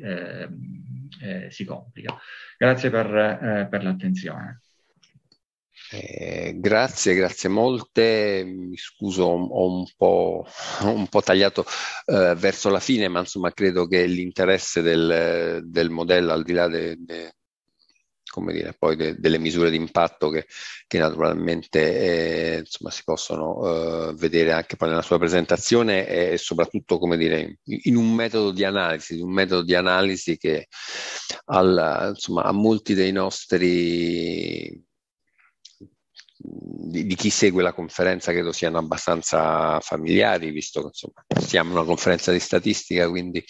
Speaker 1: eh, si complica. Grazie per, eh, per l'attenzione. Eh,
Speaker 2: grazie, grazie molte. Mi scuso, ho un po', un po tagliato eh, verso la fine, ma insomma credo che l'interesse del, del modello, al di là de, de, come dire, poi de, delle misure di impatto che, che naturalmente eh, insomma, si possono eh, vedere anche poi nella sua presentazione e soprattutto come dire, in un metodo di analisi, un metodo di analisi che alla, insomma, a molti dei nostri di, di, chi segue la conferenza credo siano abbastanza familiari, visto che insomma, siamo una conferenza di statistica, quindi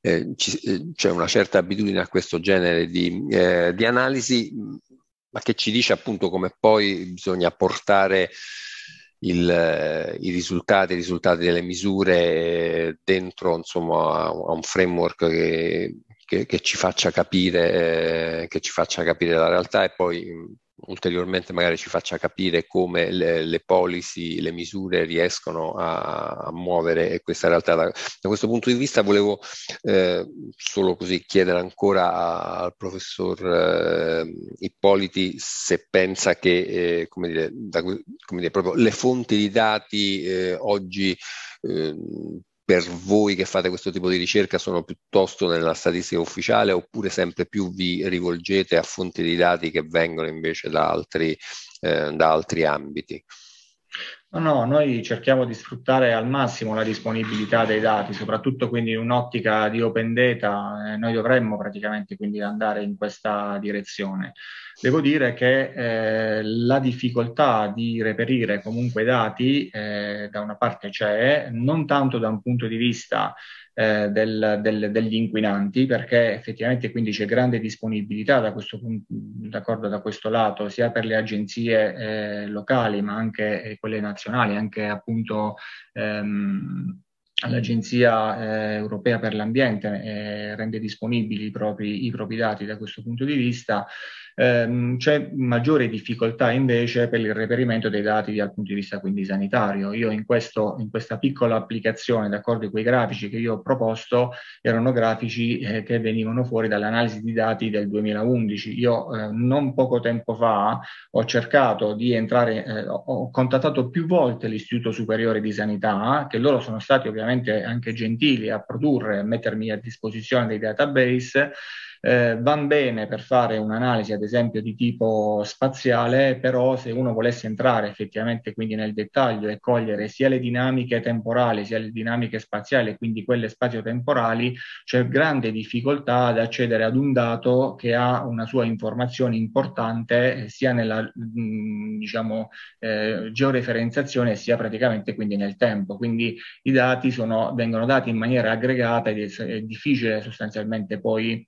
Speaker 2: eh, ci, eh, c'è una certa abitudine a questo genere di, eh, di analisi, ma che ci dice appunto come poi bisogna portare il, eh, i risultati, i risultati delle misure dentro insomma, a un framework che, che, che, ci faccia capire, eh, che ci faccia capire la realtà e poi ulteriormente magari ci faccia capire come le, le policy, le misure riescono a, a muovere questa realtà. Da, da, questo punto di vista volevo eh, solo così chiedere ancora a, al professor eh, Ippoliti se pensa che eh, come dire, da, come dire, proprio le fonti di dati eh, oggi eh, per voi che fate questo tipo di ricerca sono piuttosto nella statistica ufficiale oppure sempre più vi rivolgete a fonti di dati che vengono invece da altri, eh, da altri ambiti?
Speaker 1: No, no, noi cerchiamo di sfruttare al massimo la disponibilità dei dati, soprattutto quindi in un'ottica di open data, eh, noi dovremmo praticamente quindi andare in questa direzione. Devo dire che eh, la difficoltà di reperire comunque dati eh, da una parte c'è, non tanto da un punto di vista eh, del, del, degli inquinanti, perché effettivamente quindi c'è grande disponibilità da questo, d'accordo, da questo lato, sia per le agenzie eh, locali, ma anche eh, quelle nazionali, anche appunto ehm, l'Agenzia eh, europea per l'ambiente eh, rende disponibili i propri, i propri dati da questo punto di vista ehm, c'è maggiore difficoltà invece per il reperimento dei dati dal punto di vista quindi sanitario. Io in, questo, in questa piccola applicazione, d'accordo, quei grafici che io ho proposto erano grafici eh, che venivano fuori dall'analisi di dati del 2011. Io eh, non poco tempo fa ho cercato di entrare, eh, ho contattato più volte l'Istituto Superiore di Sanità, che loro sono stati ovviamente anche gentili a produrre, a mettermi a disposizione dei database eh, van bene per fare un'analisi ad esempio di tipo spaziale, però se uno volesse entrare effettivamente quindi nel dettaglio e cogliere sia le dinamiche temporali sia le dinamiche spaziali, quindi quelle spazio-temporali, c'è grande difficoltà ad accedere ad un dato che ha una sua informazione importante sia nella mm, diciamo, eh, georeferenziazione sia praticamente quindi nel tempo. Quindi i dati sono, vengono dati in maniera aggregata ed è, è difficile sostanzialmente poi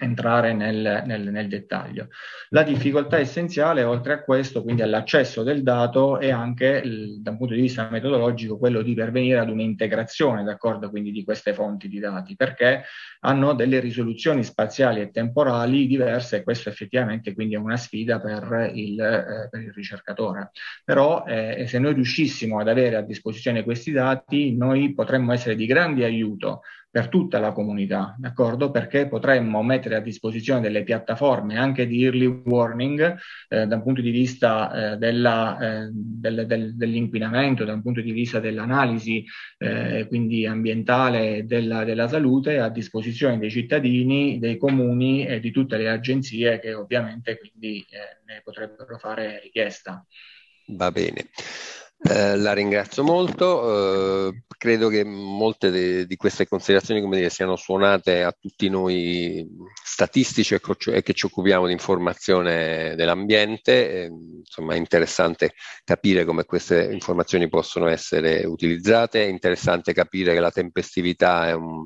Speaker 1: entrare nel, nel, nel, dettaglio. La difficoltà essenziale, oltre a questo, quindi all'accesso del dato, è anche il, dal punto di vista metodologico quello di pervenire ad un'integrazione, d'accordo, quindi di queste fonti di dati, perché hanno delle risoluzioni spaziali e temporali diverse e questo effettivamente quindi è una sfida per il, eh, per il ricercatore. Però eh, se noi riuscissimo ad avere a disposizione questi dati, noi potremmo essere di grande aiuto per tutta la comunità, d'accordo? Perché potremmo mettere a disposizione delle piattaforme anche di early warning eh, dal punto di vista eh, della, eh, del, del, dell'inquinamento, dal punto di vista dell'analisi eh, quindi ambientale della, della salute a disposizione dei cittadini, dei comuni e di tutte le agenzie che ovviamente quindi eh, ne potrebbero fare richiesta. Va
Speaker 2: bene. Eh, la ringrazio molto. Eh, credo che molte de, di queste considerazioni come dire, siano suonate a tutti noi statistici e, e che ci occupiamo di informazione dell'ambiente. Eh, insomma, è interessante capire come queste informazioni possono essere utilizzate, è interessante capire che la tempestività è un,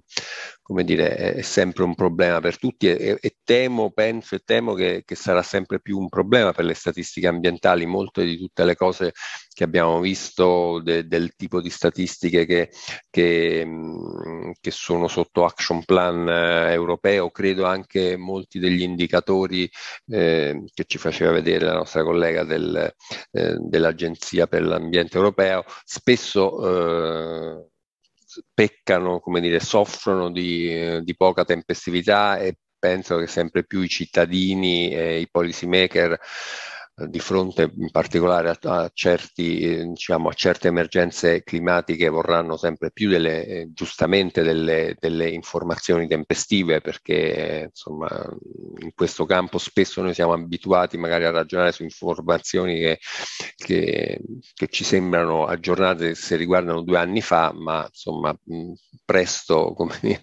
Speaker 2: come dire, è, sempre un problema per tutti e, e temo, penso e temo che, che, sarà sempre più un problema per le statistiche ambientali, molte di tutte le cose che abbiamo visto de, del tipo di statistiche che, che, mm, che sono sotto action plan eh, europeo, credo anche molti degli indicatori eh, che ci faceva vedere la nostra collega del, eh, dell'Agenzia per l'Ambiente Europeo, spesso Eh, peccano, come dire, soffrono di, di poca tempestività e penso che sempre più i cittadini e i policy maker eh, di fronte in particolare a, a, certi, eh, diciamo, a certe emergenze climatiche vorranno sempre più delle, eh, giustamente delle, delle, informazioni tempestive perché insomma in questo campo spesso noi siamo abituati magari a ragionare su informazioni che, che, che ci sembrano aggiornate se riguardano due anni fa ma insomma presto come dire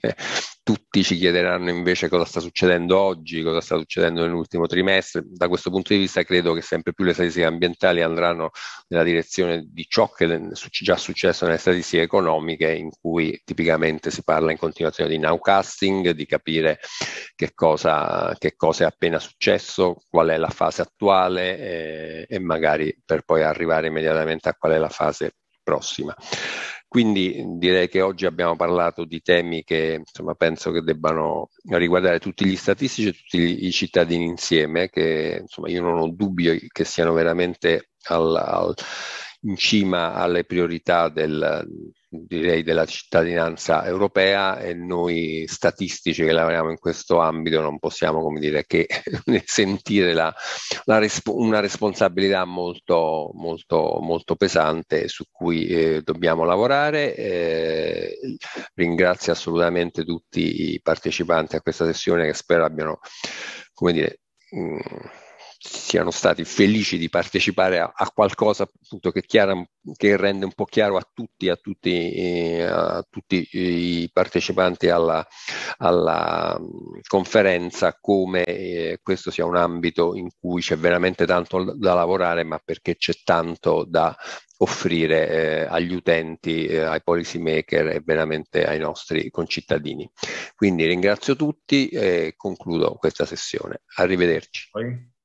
Speaker 2: tutti ci chiederanno invece cosa sta succedendo oggi, cosa sta succedendo nell'ultimo trimestre. Da questo punto di vista credo che sempre più le statistiche ambientali andranno nella direzione di ciò che è già successo nelle statistiche economiche, in cui tipicamente si parla in continuazione di nowcasting, di capire che cosa, che cosa è appena successo, qual è la fase attuale eh, e magari per poi arrivare immediatamente a qual è la fase prossima. Quindi direi che oggi abbiamo parlato di temi che insomma, penso che debbano riguardare tutti gli statistici e tutti gli, i cittadini insieme, che insomma, io non ho dubbio che siano veramente al, al in cima alle priorità del, direi della cittadinanza europea e noi statistici che lavoriamo in questo ambito non possiamo come dire, che [laughs] sentire la, la resp- una responsabilità molto, molto, molto pesante su cui eh, dobbiamo lavorare. Eh, ringrazio assolutamente tutti i partecipanti a questa sessione che spero abbiano come dire, mh, mm, siano stati felici di partecipare a, a qualcosa appunto che, chiara, che, rende un po' chiaro a tutti, a tutti, eh, a tutti i partecipanti alla, alla conferenza come eh, questo sia un ambito in cui c'è veramente tanto da lavorare, ma perché c'è tanto da offrire eh, agli utenti, eh, ai policy maker e veramente ai nostri concittadini. Quindi ringrazio tutti e concludo questa sessione.
Speaker 1: Arrivederci.
Speaker 5: Poi.